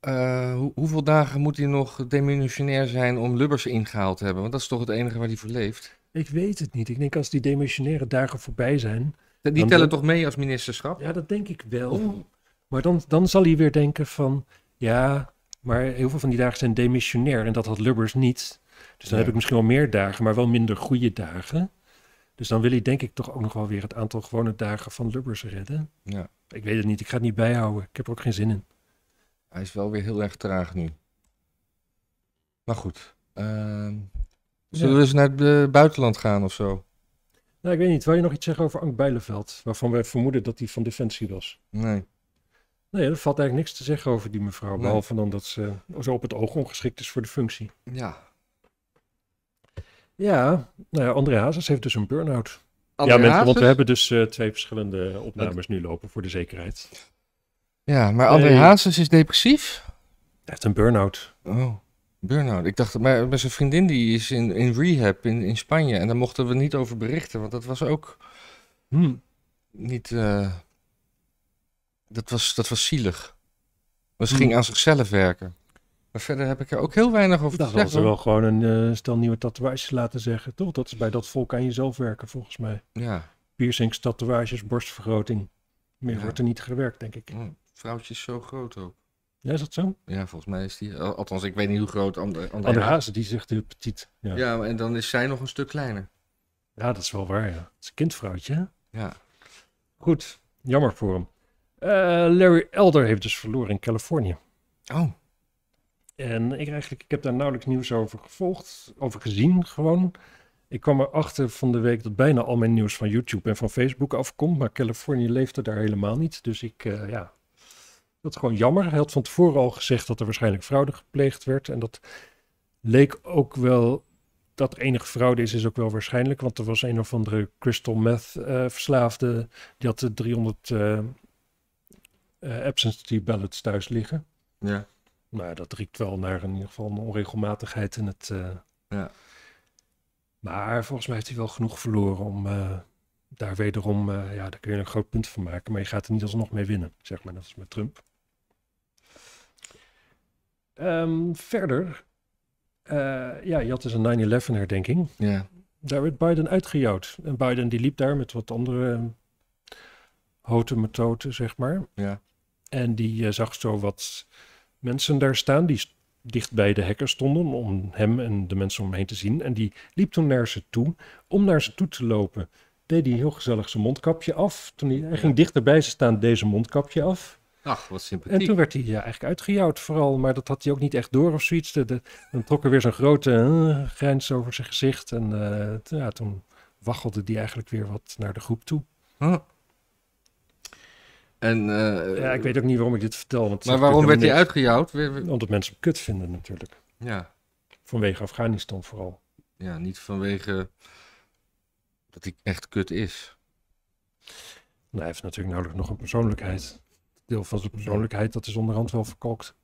eh, hoeveel dagen moet hij nog demissionair zijn om Lubbers ingehaald te hebben? Want dat is toch het enige waar hij voor leeft? Ik weet het niet. Ik denk als die demissionaire dagen voorbij zijn... Die tellen toch mee als ministerschap? Ja, dat denk ik wel. Maar dan, dan zal hij weer denken van, ja, maar heel veel van die dagen zijn demissionair en dat had Lubbers niet. Dus dan heb ik misschien wel meer dagen, maar wel minder goede dagen. Dus dan wil hij denk ik toch ook nog wel weer het aantal gewone dagen van Lubbers redden. Ja. Ik weet het niet, ik ga het niet bijhouden. Ik heb er ook geen zin in. Hij is wel weer heel erg traag nu. Maar goed. Ehm, zullen we eens naar het eh, buitenland gaan of zo? Nou, ik weet niet. Wil je nog iets zeggen over Ank Bijleveld? Waarvan we vermoeden dat hij van Defensie was. Nee. Nee, er valt eigenlijk niks te zeggen over die mevrouw. Behalve dan dat ze zo op het oog ongeschikt is voor de functie. Ja. Ja, nou ja, André Hazes heeft dus een burn-out. André ja, want we hebben dus eh, twee verschillende opnames nu lopen voor de zekerheid. Ja, maar André nee. Hazes is depressief? Hij heeft een burn-out. Oh, burn-out. Ik dacht, maar, met zijn vriendin die is in, in rehab in, in Spanje. En daar mochten we niet over berichten, want dat was ook hmm. niet... Eh, dat was, dat was zielig. Maar ze ging hmm. aan zichzelf werken. Maar verder heb ik er ook heel weinig over nou, te zeggen. ze wel gewoon een eh, stel nieuwe tatoeages laten zeggen, toch? Dat is bij dat volk aan jezelf werken, volgens mij. Ja. Piercings, tatoeages, borstvergroting. Meer wordt er niet gewerkt, denk ik. Hmm. vrouwtje is zo groot ook. Ja, is dat zo? Ja, volgens mij is die... Althans, ik weet niet hoe groot... Andere Hazen, die zegt heel petit. Ja. ja, en dan is zij nog een stuk kleiner. Ja, dat is wel waar, ja. Het is een kindvrouwtje, Ja. Goed, jammer voor hem. Eh, Larry Elder heeft dus verloren in Californië. Oh. En ik eigenlijk, ik heb daar nauwelijks nieuws over gevolgd, over gezien gewoon. Ik kwam erachter van de week dat bijna al mijn nieuws van YouTube en van Facebook afkomt, maar Californië leefde daar helemaal niet. Dus ik, eh, ja, dat is gewoon jammer. Hij had van tevoren al gezegd dat er waarschijnlijk fraude gepleegd werd. En dat leek ook wel, dat er enige fraude is, is ook wel waarschijnlijk. Want er was een of andere crystal meth eh, verslaafde, die had de 300 uh, eh, absentee ballots thuis liggen. Ja. Maar dat riekt wel naar in ieder geval een onregelmatigheid in het. Eh, ja. Maar volgens mij heeft hij wel genoeg verloren om eh, daar wederom, uh, ja, daar kun je een groot punt van maken. Maar je gaat er niet alsnog mee winnen, zeg maar. Dat is met Trump. Ehm, verder, ja, je had dus een 9-11 herdenking. Ja. Daar werd Biden uitgejouwd. En Biden die liep daar met wat andere houten methoden, zeg maar. Ja. En die eh, zag zo wat mensen daar staan die dicht bij de hekken stonden om hem en de mensen om hem heen te zien. En die liep toen naar ze toe. Om naar ze toe te lopen, deed hij heel gezellig zijn mondkapje af. Toen hij, hij ging dichterbij ze staan, deze mondkapje af. Ach, wat sympathiek. En toen werd hij ja, eigenlijk uitgejouwd vooral, maar dat had hij ook niet echt door of zoiets. De, dan trok er weer zo'n grote eh, grijns over zijn gezicht en eh, ja, toen waggelde hij eigenlijk weer wat naar de groep toe. En, eh, ja, ik weet ook niet waarom ik dit vertel. Want maar waarom werd hij uitgejouwd? Omdat mensen hem kut vinden natuurlijk. Ja. Vanwege Afghanistan vooral. Ja, niet vanwege dat hij echt kut is. Nou, hij heeft natuurlijk nauwelijks nog een persoonlijkheid. Deel van zijn persoonlijkheid, dat is onderhand wel verkocht.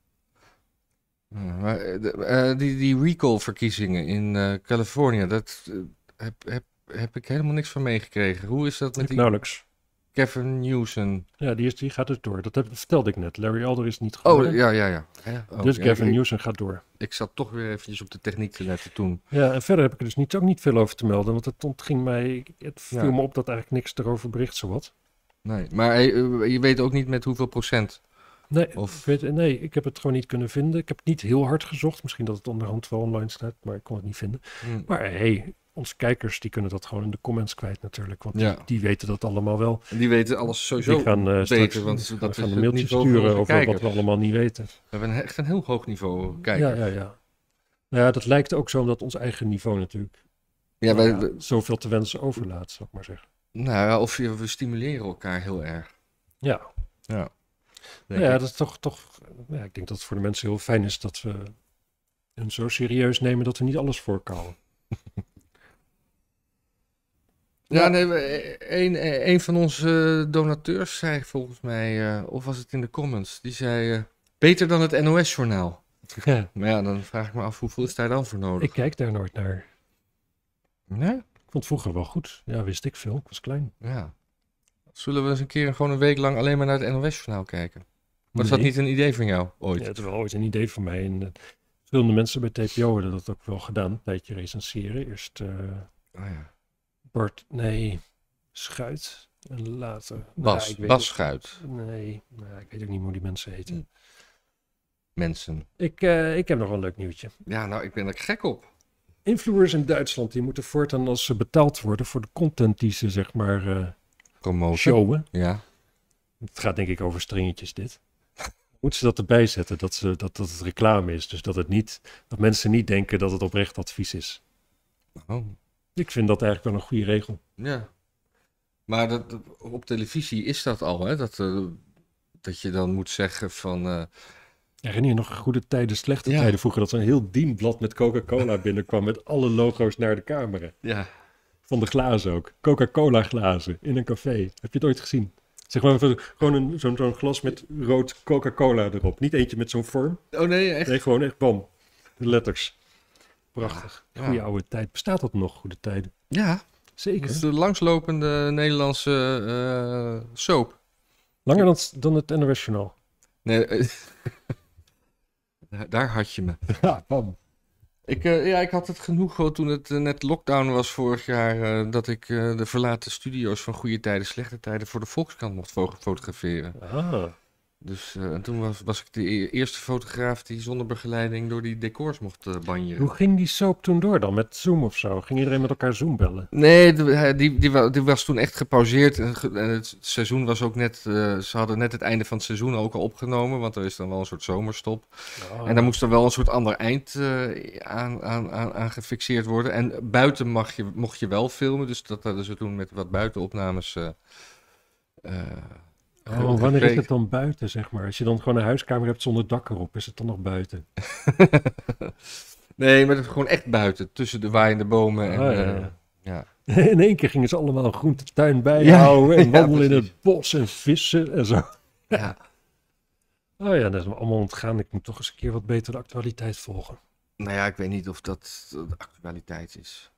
maar eh, eh, die, die recall-verkiezingen in Californië, dat heb, heb, heb ik helemaal niks van meegekregen. Hoe is dat met die... Nauwelijks. Kevin Newsom. Ja, die, is, die gaat dus door. Dat, vertelde ik net. Larry Elder is niet oh, geworden. Oh, ja, ja, ja. Oh, dus Kevin Gavin Newsom gaat door. Ik zat toch weer eventjes op de techniek te letten toen. Ja, en verder heb ik er dus ook niet veel over te melden. Want het ontging mij, het viel me op dat eigenlijk niks erover bericht zowat. Nee, maar eh, eh, je weet ook niet met hoeveel procent. Nee, of... nee, ik heb het gewoon niet kunnen vinden. Ik heb het niet heel hard gezocht. Misschien dat het onderhand wel online staat, maar ik kon het niet vinden. Hmm. Maar hey, onze kijkers die kunnen dat gewoon in de comments kwijt natuurlijk. Want die, weten dat allemaal wel. En die weten alles sowieso die gaan, eh, straks, Want dat gaan een mailtje sturen over wat we allemaal niet weten. We hebben echt een heel hoog niveau kijken. Ja, ja, ja. Nou ja, dat lijkt ook zo omdat ons eigen niveau natuurlijk ja, nou wij, zoveel te wensen overlaat, zou ik maar zeggen. Nou ja, of we stimuleren elkaar heel erg. Ja. Ja. Nou ja, dat is toch, toch ja, ik denk dat het voor de mensen heel fijn is dat we hun zo serieus nemen dat we niet alles voorkomen. *laughs* Ja, nee, eh, een, eh, een van onze eh, donateurs zei volgens mij, of was het in de comments, die zei beter dan het NOS-journaal. *laughs* Ja. maar ja, dan vraag ik me af, hoeveel is daar dan voor nodig? Ik kijk daar nooit naar. Nee? Ik vond het vroeger wel goed. Ja, wist ik veel. Ik was klein. Ja. Zullen we eens een keer gewoon een week lang alleen maar naar het NOS-journaal kijken? Was nee. dat niet een idee van jou ooit? Ja, het was ooit een idee van mij. En verschillende mensen bij TPO hebben dat ook wel gedaan. Een tijdje recenseren. Eerst... Oh, ja Bart, nee, Schuit. En later. Nou Bas, Bas Schuit. Nee, nou, ik weet ook niet hoe die mensen heten. Hm. Mensen. Ik, eh, ik heb nog een leuk nieuwtje. Ja, nou, ik ben er gek op. Influencers in Duitsland, die moeten voortaan als ze betaald worden voor de content die ze, zeg maar, eh, promoten. Showen. Ja. Het gaat denk ik over stringetjes dit. Moeten ze dat erbij zetten, dat, ze, dat, dat het reclame is. Dus dat, het niet, dat mensen niet denken dat het oprecht advies is. Oh. Ik vind dat eigenlijk wel een goede regel. Ja. Maar dat, op televisie is dat al, hè? Dat, eh, dat je dan moet zeggen van... Uh... herinner je nog goede tijden, slechte tijden vroeger... dat zo'n heel dienblad met Coca-Cola *laughs* binnenkwam... met alle logo's naar de camera. Ja. Van de glazen ook. Coca-Cola glazen in een café. Heb je het ooit gezien? Zeg maar gewoon zo'n glas met rood Coca-Cola erop. Niet eentje met zo'n vorm. Oh nee, echt? Nee, gewoon echt bom. De letters. Prachtig. Ja, Goede oude tijd. Bestaat dat nog, goede tijden? Ja. Zeker. Het is de langslopende Nederlandse uh, soap. Langer dan, dan het National. Nee. Eh, *laughs* daar had je me. *laughs* Ja, Ik, eh, ja, ik had het genoeg toen het net lockdown was vorig jaar. dat ik de verlaten studio's van goede tijden, slechte tijden voor de Volkskrant mocht fotograferen. Ah. Dus eh, en toen was, was ik de e-, eerste fotograaf die zonder begeleiding door die decors mocht uh, banjeren. Hoe ging die soap toen door dan? Met Zoom of zo? Ging iedereen met elkaar Zoom bellen? Nee, die, die, die was toen echt gepauzeerd. En, het seizoen was ook net... Eh, ze hadden net het einde van het seizoen ook al opgenomen. Want er is dan wel een soort zomerstop. Oh. En daar moest er wel een soort ander eind aan, aan, aan, aan, gefixeerd worden. En buiten mag je, mocht je wel filmen. Dus dat hadden ze toen met wat buitenopnames wanneer is het dan buiten, zeg maar? Als je dan gewoon een huiskamer hebt zonder dak erop, is het dan nog buiten? *laughs* nee, maar is gewoon echt buiten, tussen de waaiende bomen. En, ah, ja, eh, *laughs* In één keer gingen ze allemaal groentetuin bijhouden en *laughs* wandelen in het bos en vissen en zo. Ja. Oh ja, dat is me allemaal ontgaan. Ik moet toch eens een keer wat beter de actualiteit volgen. Nou ja, ik weet niet of dat de actualiteit is.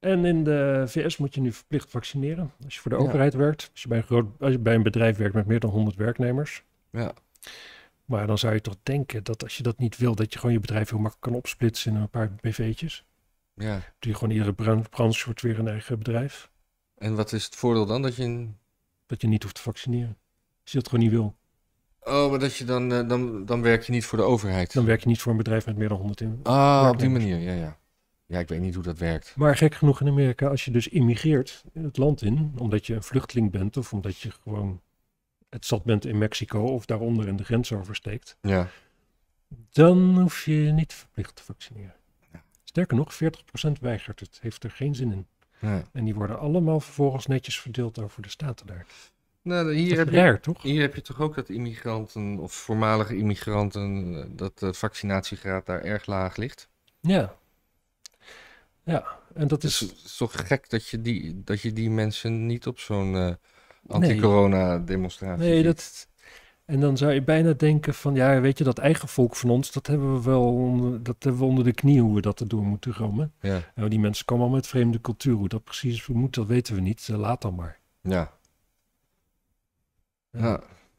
En in de VS moet je nu verplicht vaccineren. Als je voor de overheid werkt, als je, bij een als je bij een bedrijf werkt met meer dan 100 werknemers. Ja. Maar dan zou je toch denken dat als je dat niet wil, dat je gewoon je bedrijf heel makkelijk kan opsplitsen in een paar bv'tjes. Ja. Die gewoon iedere branche wordt weer een eigen bedrijf. En wat is het voordeel dan dat je... Dat je niet hoeft te vaccineren. Als je dat gewoon niet wil. Oh, maar dat je dan, eh, dan, dan werk je niet voor de overheid. Dan werk je niet voor een bedrijf met meer dan 100 in. Ah, op die manier, ja, ja. Ja, ik weet niet hoe dat werkt. Maar gek genoeg in Amerika, als je dus immigreert het land in, omdat je een vluchteling bent of omdat je gewoon het zat bent in Mexico of daaronder in de grens oversteekt, ja. dan hoef je niet verplicht te vaccineren. Sterker nog, 40% weigert het, heeft er geen zin in. Ja. En die worden allemaal vervolgens netjes verdeeld over de staten daar. Nou, hier, heb raar, je, toch? hier heb je toch ook dat immigranten of voormalige immigranten, eh, dat de vaccinatiegraad daar erg laag ligt? Ja. Ja, en dat is... Het is toch gek dat je die, dat je die mensen niet op zo'n anti-corona-demonstratie eh, nee. nee, dat... En dan zou je bijna denken van, ja, weet je, dat eigen volk van ons, dat hebben we wel onder, dat hebben we onder de knie hoe we dat erdoor moeten rammen. Ja. Nou, die mensen komen allemaal met vreemde cultuur. Hoe dat precies moet, dat weten we niet. Eh, laat dan maar. Ja. ja.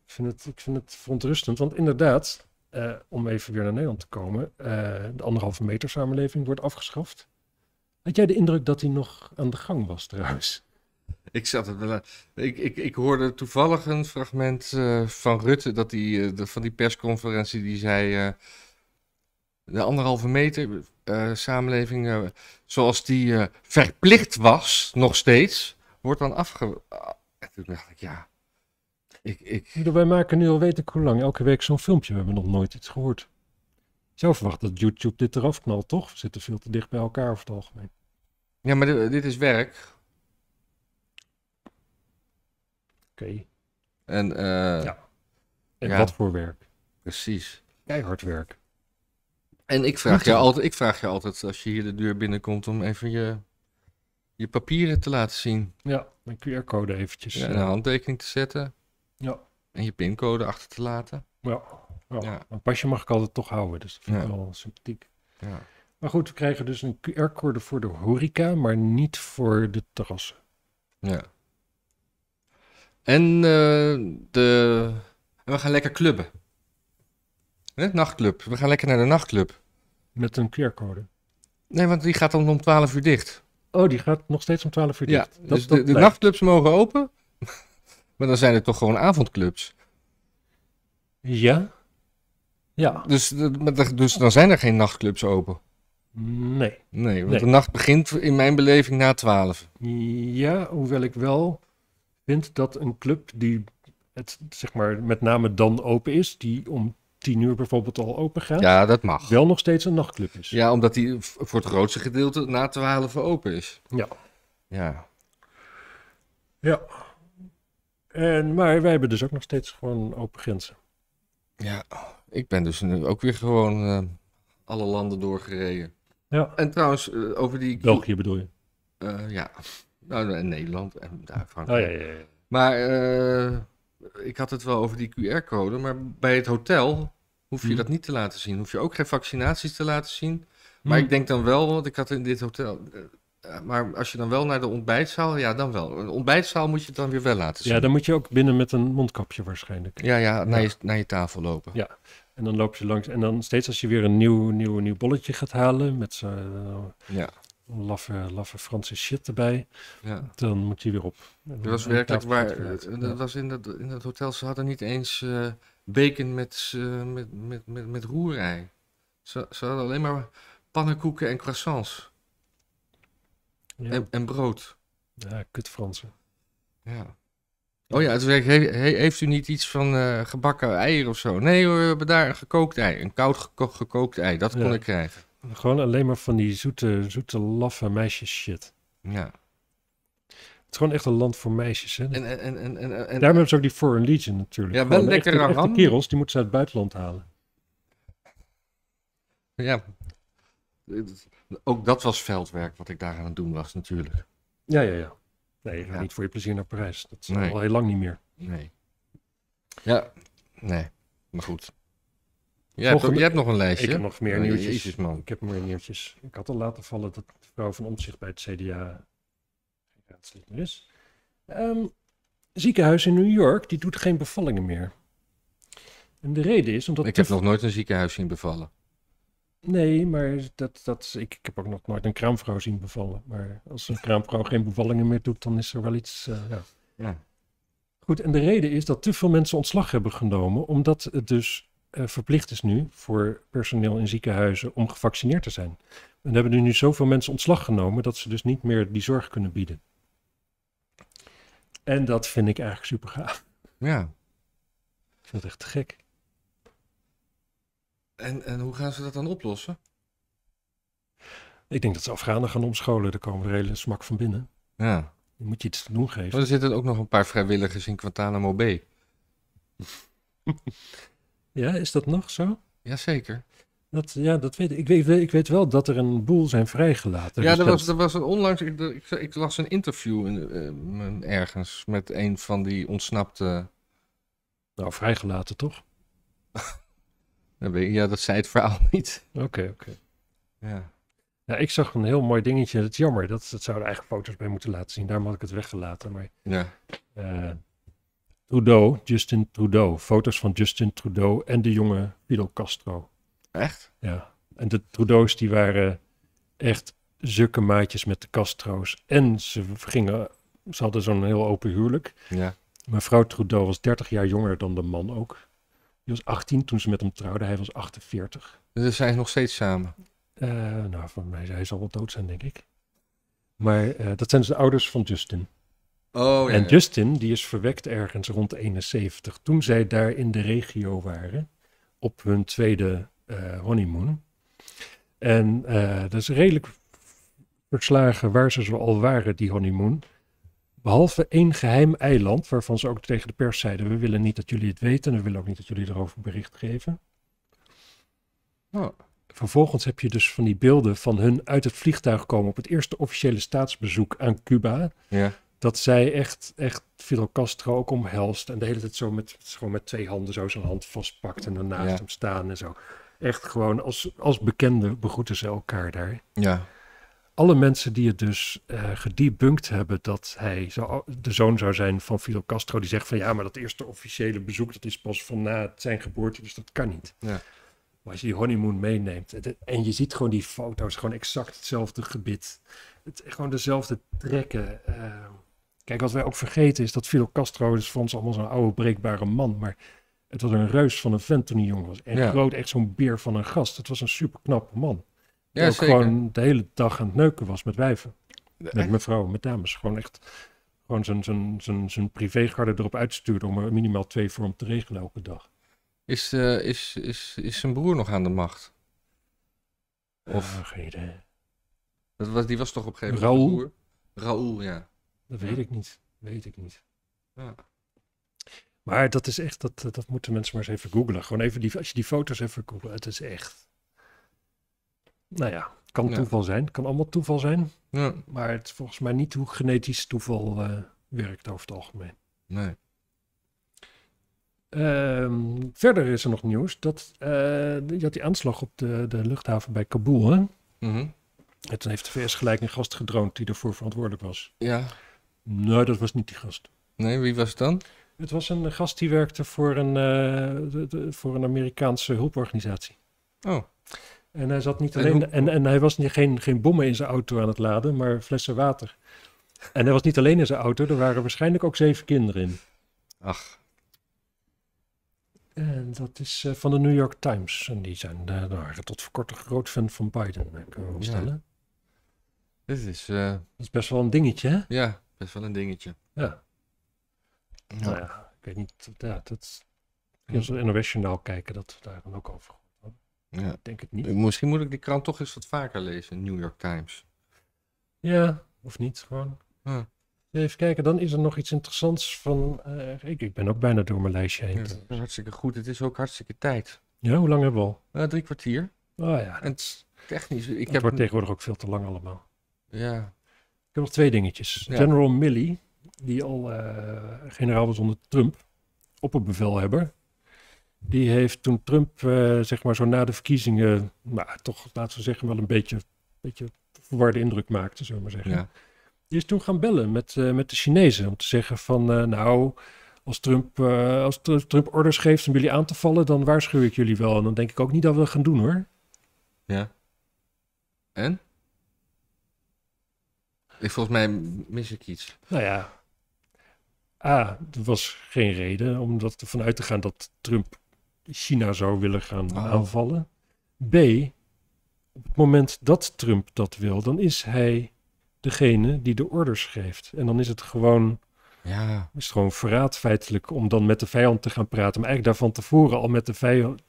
Ik, vind het, ik vind het verontrustend, want inderdaad, eh, om even weer naar Nederland te komen, de anderhalve meter samenleving wordt afgeschaft. Had jij de indruk dat hij nog aan de gang was trouwens? *laughs* Ik, zat er, ik, ik, ik hoorde toevallig een fragment eh, van Rutte dat die, eh, de, van die persconferentie die zei. Eh, de anderhalve meter samenleving, zoals die verplicht was, nog steeds, wordt dan afge. En toen dacht ik, ja. Ik, Wij maken nu al weet ik hoe lang elke week zo'n filmpje. We hebben nog nooit iets gehoord zou verwacht dat YouTube dit eraf knalt, toch? We zitten veel te dicht bij elkaar over het algemeen. Ja, maar dit, is werk. Oké. En, eh, ja. en wat voor werk? Precies. Keihard werk. En ik vraag, je altijd, ik vraag je altijd, als je hier de deur binnenkomt, om even je, je papieren te laten zien. Ja, mijn QR-code eventjes. Ja, een handtekening te zetten. Ja. En je pincode achter te laten. Ja. Oh, ja. Een pasje mag ik altijd toch houden, dus dat vind ik wel sympathiek. Ja. Maar goed, we krijgen dus een QR-code voor de horeca, maar niet voor de terrassen. Ja. En, eh, de... we gaan lekker clubben. Nachtclub. We gaan lekker naar de nachtclub. Met een QR-code? Nee, want die gaat dan om 12 uur dicht. Oh, die gaat nog steeds om 12 uur dicht. Dat, dus de, de nachtclubs mogen open, *laughs* maar dan zijn het toch gewoon avondclubs. Ja. Ja. Dus, dus dan zijn er geen nachtclubs open? Nee. Nee, want de nacht begint in mijn beleving na 12. Ja, hoewel ik wel vind dat een club die het, zeg maar, met name dan open is, die om tien uur bijvoorbeeld al open gaat. Ja, dat mag. Wel nog steeds een nachtclub is. Ja, omdat die voor het grootste gedeelte na 12 open is. Ja. Ja. Ja. En, maar wij hebben dus ook nog steeds gewoon open grenzen. Ja ik ben dus nu ook weer gewoon eh, alle landen doorgereden. Ja. En trouwens, eh, over die... België bedoel je? Eh, ja, nou, Nederland en Frankrijk. Oh, ja, ja, ja. Maar ik had het wel over die QR-code, maar bij het hotel hoef je hmm. dat niet te laten zien. Hoef je ook geen vaccinaties te laten zien. Maar hmm. ik denk dan wel, want ik had in dit hotel... Maar als je dan wel naar de ontbijtzaal, ja, dan wel. Een ontbijtzaal moet je het dan weer wel laten zien. Ja, dan moet je ook binnen met een mondkapje waarschijnlijk. Ja, ja, naar, Je, naar je tafel lopen. Ja. En dan loop je langs. En dan steeds als je weer een nieuw, nieuw, nieuw bolletje gaat halen met zo'n eh, ja. laffe, laffe Franse shit erbij, ja. dan moet je weer op. Dat was werkelijk waar. Eh, dat was in dat, in dat hotel, ze hadden niet eens uh, bacon met, met, met, met, met roerij. Ze, ze hadden alleen maar pannenkoeken en croissants. Ja. En, en, brood. Ja, kut Fransen. Ja. Oh ja, heeft u niet iets van eh, gebakken eieren of zo? Nee we hebben daar een gekookt ei, een koud gekookt ei, dat kon ik krijgen. Gewoon alleen maar van die zoete, zoete laffe meisjes shit. Ja. Het is gewoon echt een land voor meisjes. Hè? En, en, en, en, en, hebben ze ook die Foreign Legion natuurlijk. Ja, wel lekker echte, echte kerels, die moeten ze uit het buitenland halen. Ja. Ook dat was veldwerk wat ik daar aan het doen was natuurlijk. Ja, ja, ja. Nee, je gaat niet voor je plezier naar Parijs. Dat is al heel lang niet meer. Nee. Ja, nee. Maar goed. Jij, hebt, nog een lijstje. Ik heb nog meer oh, nieuwtjes. man. Ik heb meer nieuwtjes. Ik had al laten vallen dat de vrouw van omzicht bij het CDA raadslid is. Ehm, ziekenhuis in New York, die doet geen bevallingen meer. En de reden is omdat... Ik heb nog nooit een ziekenhuis zien bevallen. Nee, maar dat, dat ik, ik, heb ook nog nooit een kraamvrouw zien bevallen. Maar als een kraamvrouw geen bevallingen meer doet, dan is er wel iets. Eh, ja. ja. Goed, en de reden is dat te veel mensen ontslag hebben genomen, omdat het dus eh, verplicht is nu voor personeel in ziekenhuizen om gevaccineerd te zijn. En hebben er nu zoveel mensen ontslag genomen dat ze dus niet meer die zorg kunnen bieden. En dat vind ik eigenlijk super gaaf. Ja. Ik vind het echt gek. En, en hoe gaan ze dat dan oplossen? Ik denk dat ze Afghanen gaan omscholen. Daar komen er hele smak van binnen. Ja. Dan moet je iets te doen geven. Maar er zitten ook nog een paar vrijwilligers in Guantanamo B. *laughs* ja, is dat nog zo? Jazeker. Dat, ja, dat weet ik. Ik weet, ik weet wel dat er een boel zijn vrijgelaten. Ja, dus er was, er was onlangs. Ik, ik, las een interview in, eh, ergens met een van die ontsnapte. Nou, vrijgelaten toch? Ja, dat zei het verhaal *laughs* niet. Oké, oké. Ja. ja. Ik zag een heel mooi dingetje. Het is jammer. Dat, dat zouden eigenlijk foto's bij moeten laten zien. Daarom had ik het weggelaten. Maar, ja. Eh, Trudeau, Justin Trudeau. Foto's van Justin Trudeau en de jonge Fidel Castro. Echt? Ja. En de Trudeau's die waren echt zukke maatjes met de Castro's. En ze gingen... Ze hadden zo'n heel open huwelijk. Ja. Mevrouw Trudeau was 30 jaar jonger dan de man ook. Die was 18 toen ze met hem trouwde. Hij was 48. Dus zijn ze nog steeds samen? Eh, nou, van mij, hij zal wel dood zijn, denk ik. Maar eh, dat zijn ze de ouders van Justin. Oh, ja, en Justin, die is verwekt ergens rond 71. Toen zij daar in de regio waren, op hun tweede eh, honeymoon. En dat is redelijk verslagen waar ze zo al waren, die honeymoon. Behalve één geheim eiland, waarvan ze ook tegen de pers zeiden: we willen niet dat jullie het weten en we willen ook niet dat jullie erover bericht geven. Oh. Vervolgens heb je dus van die beelden van hun uit het vliegtuig komen op het eerste officiële staatsbezoek aan Cuba. Ja. Dat zij echt, echt Fidel Castro ook omhelst en de hele tijd zo met, gewoon met twee handen zo zijn hand vastpakt en daarnaast ja. hem staan en zo. Echt gewoon als, als bekenden begroeten ze elkaar daar. Ja alle mensen die het dus uh, gedebunkt hebben dat hij de zoon zou zijn van Fidel Castro, die zegt van ja, maar dat eerste officiële bezoek dat is pas van na zijn geboorte, dus dat kan niet. Ja. Maar als je die honeymoon meeneemt en je ziet gewoon die foto's, gewoon exact hetzelfde gebit, het, gewoon dezelfde trekken. Eh. kijk, wat wij ook vergeten is dat Fidel Castro is dus voor ons allemaal zo'n oude breekbare man, maar het was een reus van een vent toen hij jong was. En groot, echt zo'n beer van een gast. Het was een superknappe man. Ja, zeker. gewoon de hele dag aan het neuken was met wijven. Met mevrouw, met dames. Gewoon echt gewoon zijn, zijn, zijn, zijn privégarde erop uitstuurde om er minimaal twee voor hem te regelen elke dag. Is, eh, is, is, is zijn broer nog aan de macht? Of... Uh, Dat was, die was toch op een gegeven moment Raoul? Raoul, ja. Dat weet ik niet. Weet ik niet. Maar dat is echt, dat, dat moeten mensen maar eens even googlen. Gewoon even die, als je die foto's even googelt, het is echt nou ja, kan toeval zijn. Kan allemaal toeval zijn. Ja. Maar het is volgens mij niet hoe genetisch toeval eh, werkt over het algemeen. Nee. Ehm, verder is er nog nieuws. Dat, eh, je had die aanslag op de, de luchthaven bij Kabul. Hè? Mhm. En toen heeft de VS gelijk een gast gedroond die ervoor verantwoordelijk was. Ja. Nee, dat was niet die gast. Nee, wie was het dan? Het was een gast die werkte voor een, eh, voor een Amerikaanse hulporganisatie. Oh. En hij zat niet alleen. En, en, hij was niet, geen, geen bommen in zijn auto aan het laden, maar flessen water. En hij was niet alleen in zijn auto, er waren waarschijnlijk ook zeven kinderen in. Ach. En dat is eh, van de New York Times. En die zijn uh, tot voor groot fan van Biden, kunnen we stellen. Ja. Dit is, eh, dat is best wel een dingetje, hè? Ja, best wel een dingetje. Ja. Nou ja, ik weet niet. Ja, dat, als we NOS-journaal kijken, dat we daar dan ook over ja. denk het niet. Misschien moet ik die krant toch eens wat vaker lezen, New York Times. Ja, of niet gewoon. Ja. Even kijken, dan is er nog iets interessants van. Eh, ik, ik ben ook bijna door mijn lijstje heen. dat is hartstikke goed. Het is ook hartstikke tijd. Ja, hoe lang hebben we al? Eh, drie kwartier. Oh ja. En technisch. Ik het heb... wordt tegenwoordig ook veel te lang allemaal. Ja. Ik heb nog twee dingetjes. General Milley, die al eh, generaal was onder Trump, opperbevelhebber, die heeft toen Trump, eh, zeg maar zo na de verkiezingen, nou, toch laten we zeggen wel een beetje, beetje verwarde indruk maakte, zullen we maar zeggen. Die is toen gaan bellen met, eh, met de Chinezen om te zeggen van, eh, nou, als Trump, als Trump orders geeft om jullie aan te vallen, dan waarschuw ik jullie wel. En dan denk ik ook niet dat we dat gaan doen hoor. Ja. En? Ik, volgens mij mis ik iets. Nou ja, A, er was geen reden om ervan uit te gaan dat Trump China zou willen gaan oh. aanvallen. B, op het moment dat Trump dat wil, dan is hij degene die de orders geeft. En dan is het gewoon, ja. is gewoon verraad feitelijk om dan met de vijand te gaan praten. Maar eigenlijk daar van tevoren al met de vijand.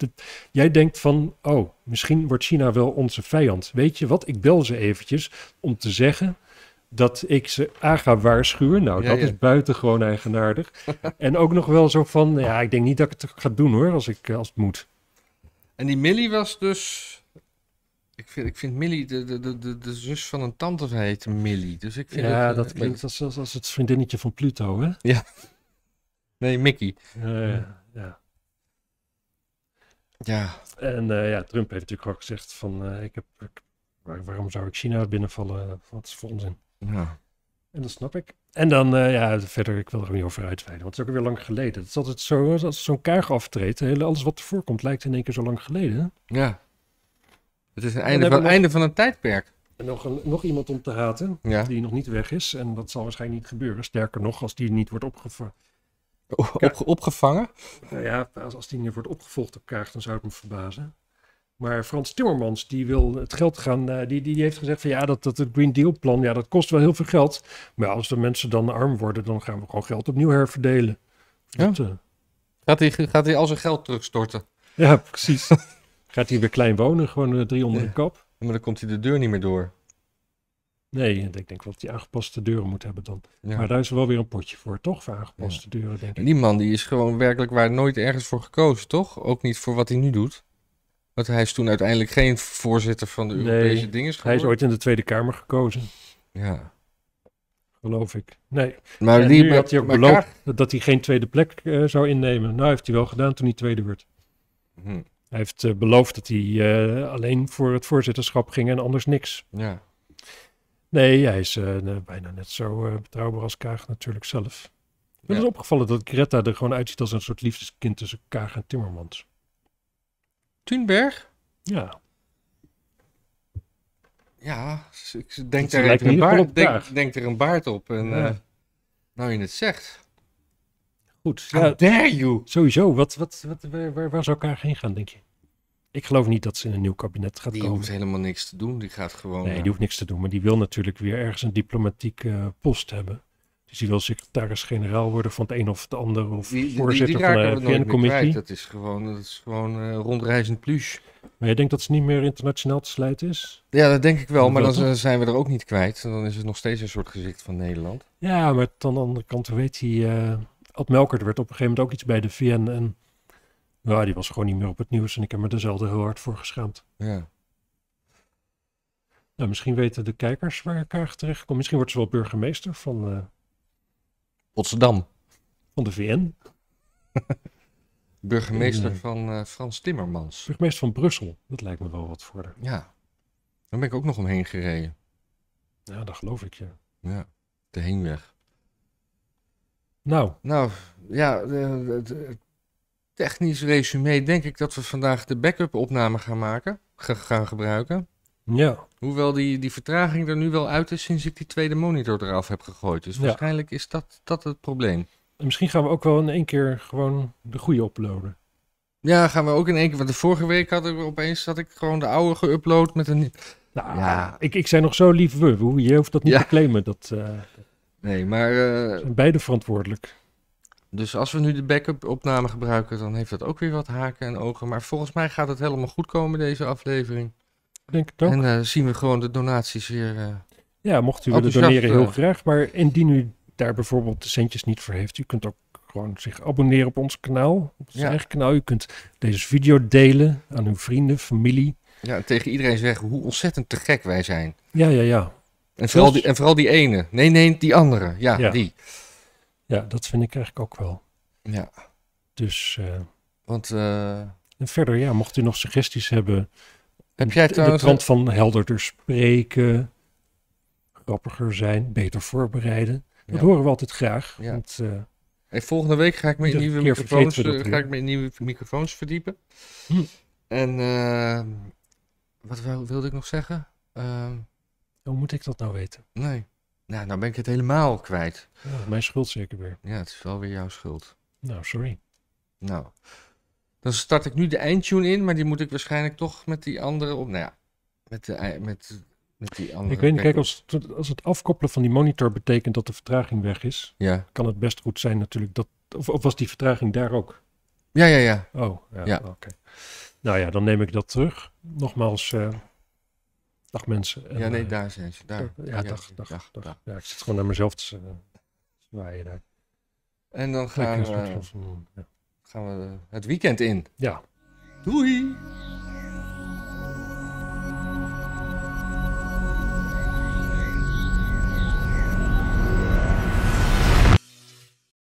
jij denkt van, oh, misschien wordt China wel onze vijand. Weet je wat, ik bel ze eventjes om te zeggen dat ik ze aan ga waarschuwen. Nou, dat is buitengewoon eigenaardig. *laughs* en ook nog wel zo van, ja, ik denk niet dat ik het ga doen hoor, als, ik, eh, als het moet. En die Millie was dus... Ik vind, ik vind Millie, de, de, de, de zus van een tante heet Millie. Dus ik vind ja, dat, eh, dat klinkt als, als, als, het vriendinnetje van Pluto, hè? Ja. Nee, Mickey. ja. ja. Ja. En eh, ja, Trump heeft natuurlijk ook gezegd van, ik heb, waarom zou ik China binnenvallen? Wat is voor onzin. Ja. En dat snap ik. En dan, eh, ja, verder, ik wil er niet over uitweiden, want het is ook weer lang geleden. Het is altijd zo, als zo'n kaag aftreedt, hele, alles wat ervoor komt lijkt in één keer zo lang geleden. Ja. Het is het einde, van, einde van een tijdperk. En nog, een, nog iemand om te haten, die nog niet weg is. En dat zal waarschijnlijk niet gebeuren. Sterker nog, als die niet wordt opgevangen. Opge opgevangen? Nou ja, als, als die niet wordt opgevolgd op kaag, dan zou ik me verbazen. Maar Frans Timmermans, die wil het geld gaan. Uh, die, die heeft gezegd van ja, dat, dat het Green Deal plan, ja, dat kost wel heel veel geld. Maar als de mensen dan arm worden, dan gaan we gewoon geld opnieuw herverdelen. Ja. Eh, gaat, hij, gaat hij al zijn geld terugstorten? Ja, precies. *laughs* gaat hij weer klein wonen, gewoon uh, drie onder een kop. kap. Maar dan komt hij de deur niet meer door. Nee, ik denk wel dat hij aangepaste deuren moet hebben dan. Maar daar is wel weer een potje voor, toch? Voor aangepaste deuren, denk ik. Die man die is gewoon werkelijk waar nooit ergens voor gekozen, toch? Ook niet voor wat hij nu doet. Want hij is toen uiteindelijk geen voorzitter van de Europese dingen geworden. Hij is ooit in de Tweede Kamer gekozen. Ja. Geloof ik. Nee. Maar en die, had hij ook beloofd dat hij geen tweede plek eh, zou innemen. Nou heeft hij wel gedaan toen hij tweede werd. Mhm. Hij heeft eh, beloofd dat hij eh, alleen voor het voorzitterschap ging en anders niks. Ja. Nee, hij is bijna net zo betrouwbaar als Kaag natuurlijk zelf. Het is opgevallen dat Greta er gewoon uitziet als een soort liefdeskind tussen Kaag en Timmermans. Thunberg? Ja. Ja, dus ik denk, daar er een baard, denk, denk er een baard op. En, eh, nou je het zegt. Goed. How ja, dare you? Sowieso, wat, wat, wat, waar, waar, zou elkaar heen gaan, denk je? Ik geloof niet dat ze in een nieuw kabinet gaat die komen. Die hoeft helemaal niks te doen. Die gaat gewoon. Nee, eh, die hoeft niks te doen. Maar die wil natuurlijk weer ergens een diplomatieke eh, post hebben. Dus die wil secretaris-generaal worden van het een of het ander. Of voorzitter van de VN-commissie. Dat is gewoon, dat is gewoon uh, rondreizend plus. Maar je denkt dat ze niet meer internationaal te sluiten is? Ja, dat denk ik wel. maar dan zijn we er ook niet kwijt. Dan is het nog steeds een soort gezicht van Nederland. Ja, maar aan de andere kant weet hij... Uh, eh, Ad Melker werd op een gegeven moment ook iets bij de VN. En nou, die was gewoon niet meer op het nieuws. En ik heb me er heel hard voor geschaamd. Ja. Nou, misschien weten de kijkers waar elkaar eh, terecht komt. Misschien wordt ze wel burgemeester van... Potsdam. Van de VN. *laughs* Burgemeester eh. van eh, Frans Timmermans. Burgemeester van Brussel. Dat lijkt me wel wat voor. Ja. Daar ben ik ook nog omheen gereden. Ja, dat geloof ik, ja. Ja, de heenweg. Nou. Nou, ja, het technisch resume denk ik dat we vandaag de backup opname gaan maken. Gaan gebruiken. Ja. Hoewel die, die vertraging er nu wel uit is sinds ik die tweede monitor eraf heb gegooid. Dus waarschijnlijk is dat, dat het probleem. En misschien gaan we ook wel in één keer gewoon de goede uploaden. Ja, gaan we ook in één keer. Want de vorige week had ik opeens had ik gewoon de oude geüpload met een. Nou, ja. ik, ik zei nog zo lief we. Je hoeft dat niet te claimen. Dat, eh, nee, maar. Eh, beide verantwoordelijk. Dus als we nu de backup opname gebruiken, dan heeft dat ook weer wat haken en ogen. Maar volgens mij gaat het helemaal goed komen, deze aflevering denk ik ook. En dan eh, zien we gewoon de donaties weer. Eh, ja, mocht u willen doneren, heel eh. graag. Maar indien u daar bijvoorbeeld de centjes niet voor heeft, u kunt ook gewoon zich abonneren op ons kanaal, op ons ja. eigen kanaal. U kunt deze video delen aan uw vrienden, familie. Ja, tegen iedereen zeggen hoe ontzettend te gek wij zijn. Ja, ja, ja. En vooral, die, en vooral die ene. Nee, nee, die andere. Ja, die. Ja, dat vind ik eigenlijk ook wel. Ja. Dus. Want. En verder, ja, mocht u nog suggesties hebben heb jij De trant eh, van helderder spreken, grappiger zijn, beter voorbereiden. Dat horen we altijd graag. Want, eh, volgende week ga ik me in nieuwe microfoons, eh, ga ik me in nieuwe microfoons verdiepen. Hm. En ehm, wat wilde ik nog zeggen? Ehm, Hoe moet ik dat nou weten? Nee. Nou, nou ben ik het helemaal kwijt. mijn schuld zeker weer. Ja, het is wel weer jouw schuld. Nou, sorry. Nou. Dan start ik nu de eindtune in, maar die moet ik waarschijnlijk toch met die andere op. Nou ja, met, de, met, met die andere. Ik weet niet, kijk, als het, als het afkoppelen van die monitor betekent dat de vertraging weg is, ja. kan het best goed zijn natuurlijk dat. Of, of was die vertraging daar ook? Ja, ja, ja. Oh, ja. Oké. Nou ja, dan neem ik dat terug. Nogmaals. Uh, Dag mensen. ja, nee, eh, daar zijn ze. Daar. Ja, dag, dag, dag, Ja, ik zit gewoon naar mezelf te eh, zwaaien daar. En dan gaan ik Van, ja gaan we het weekend in. Ja. Doei!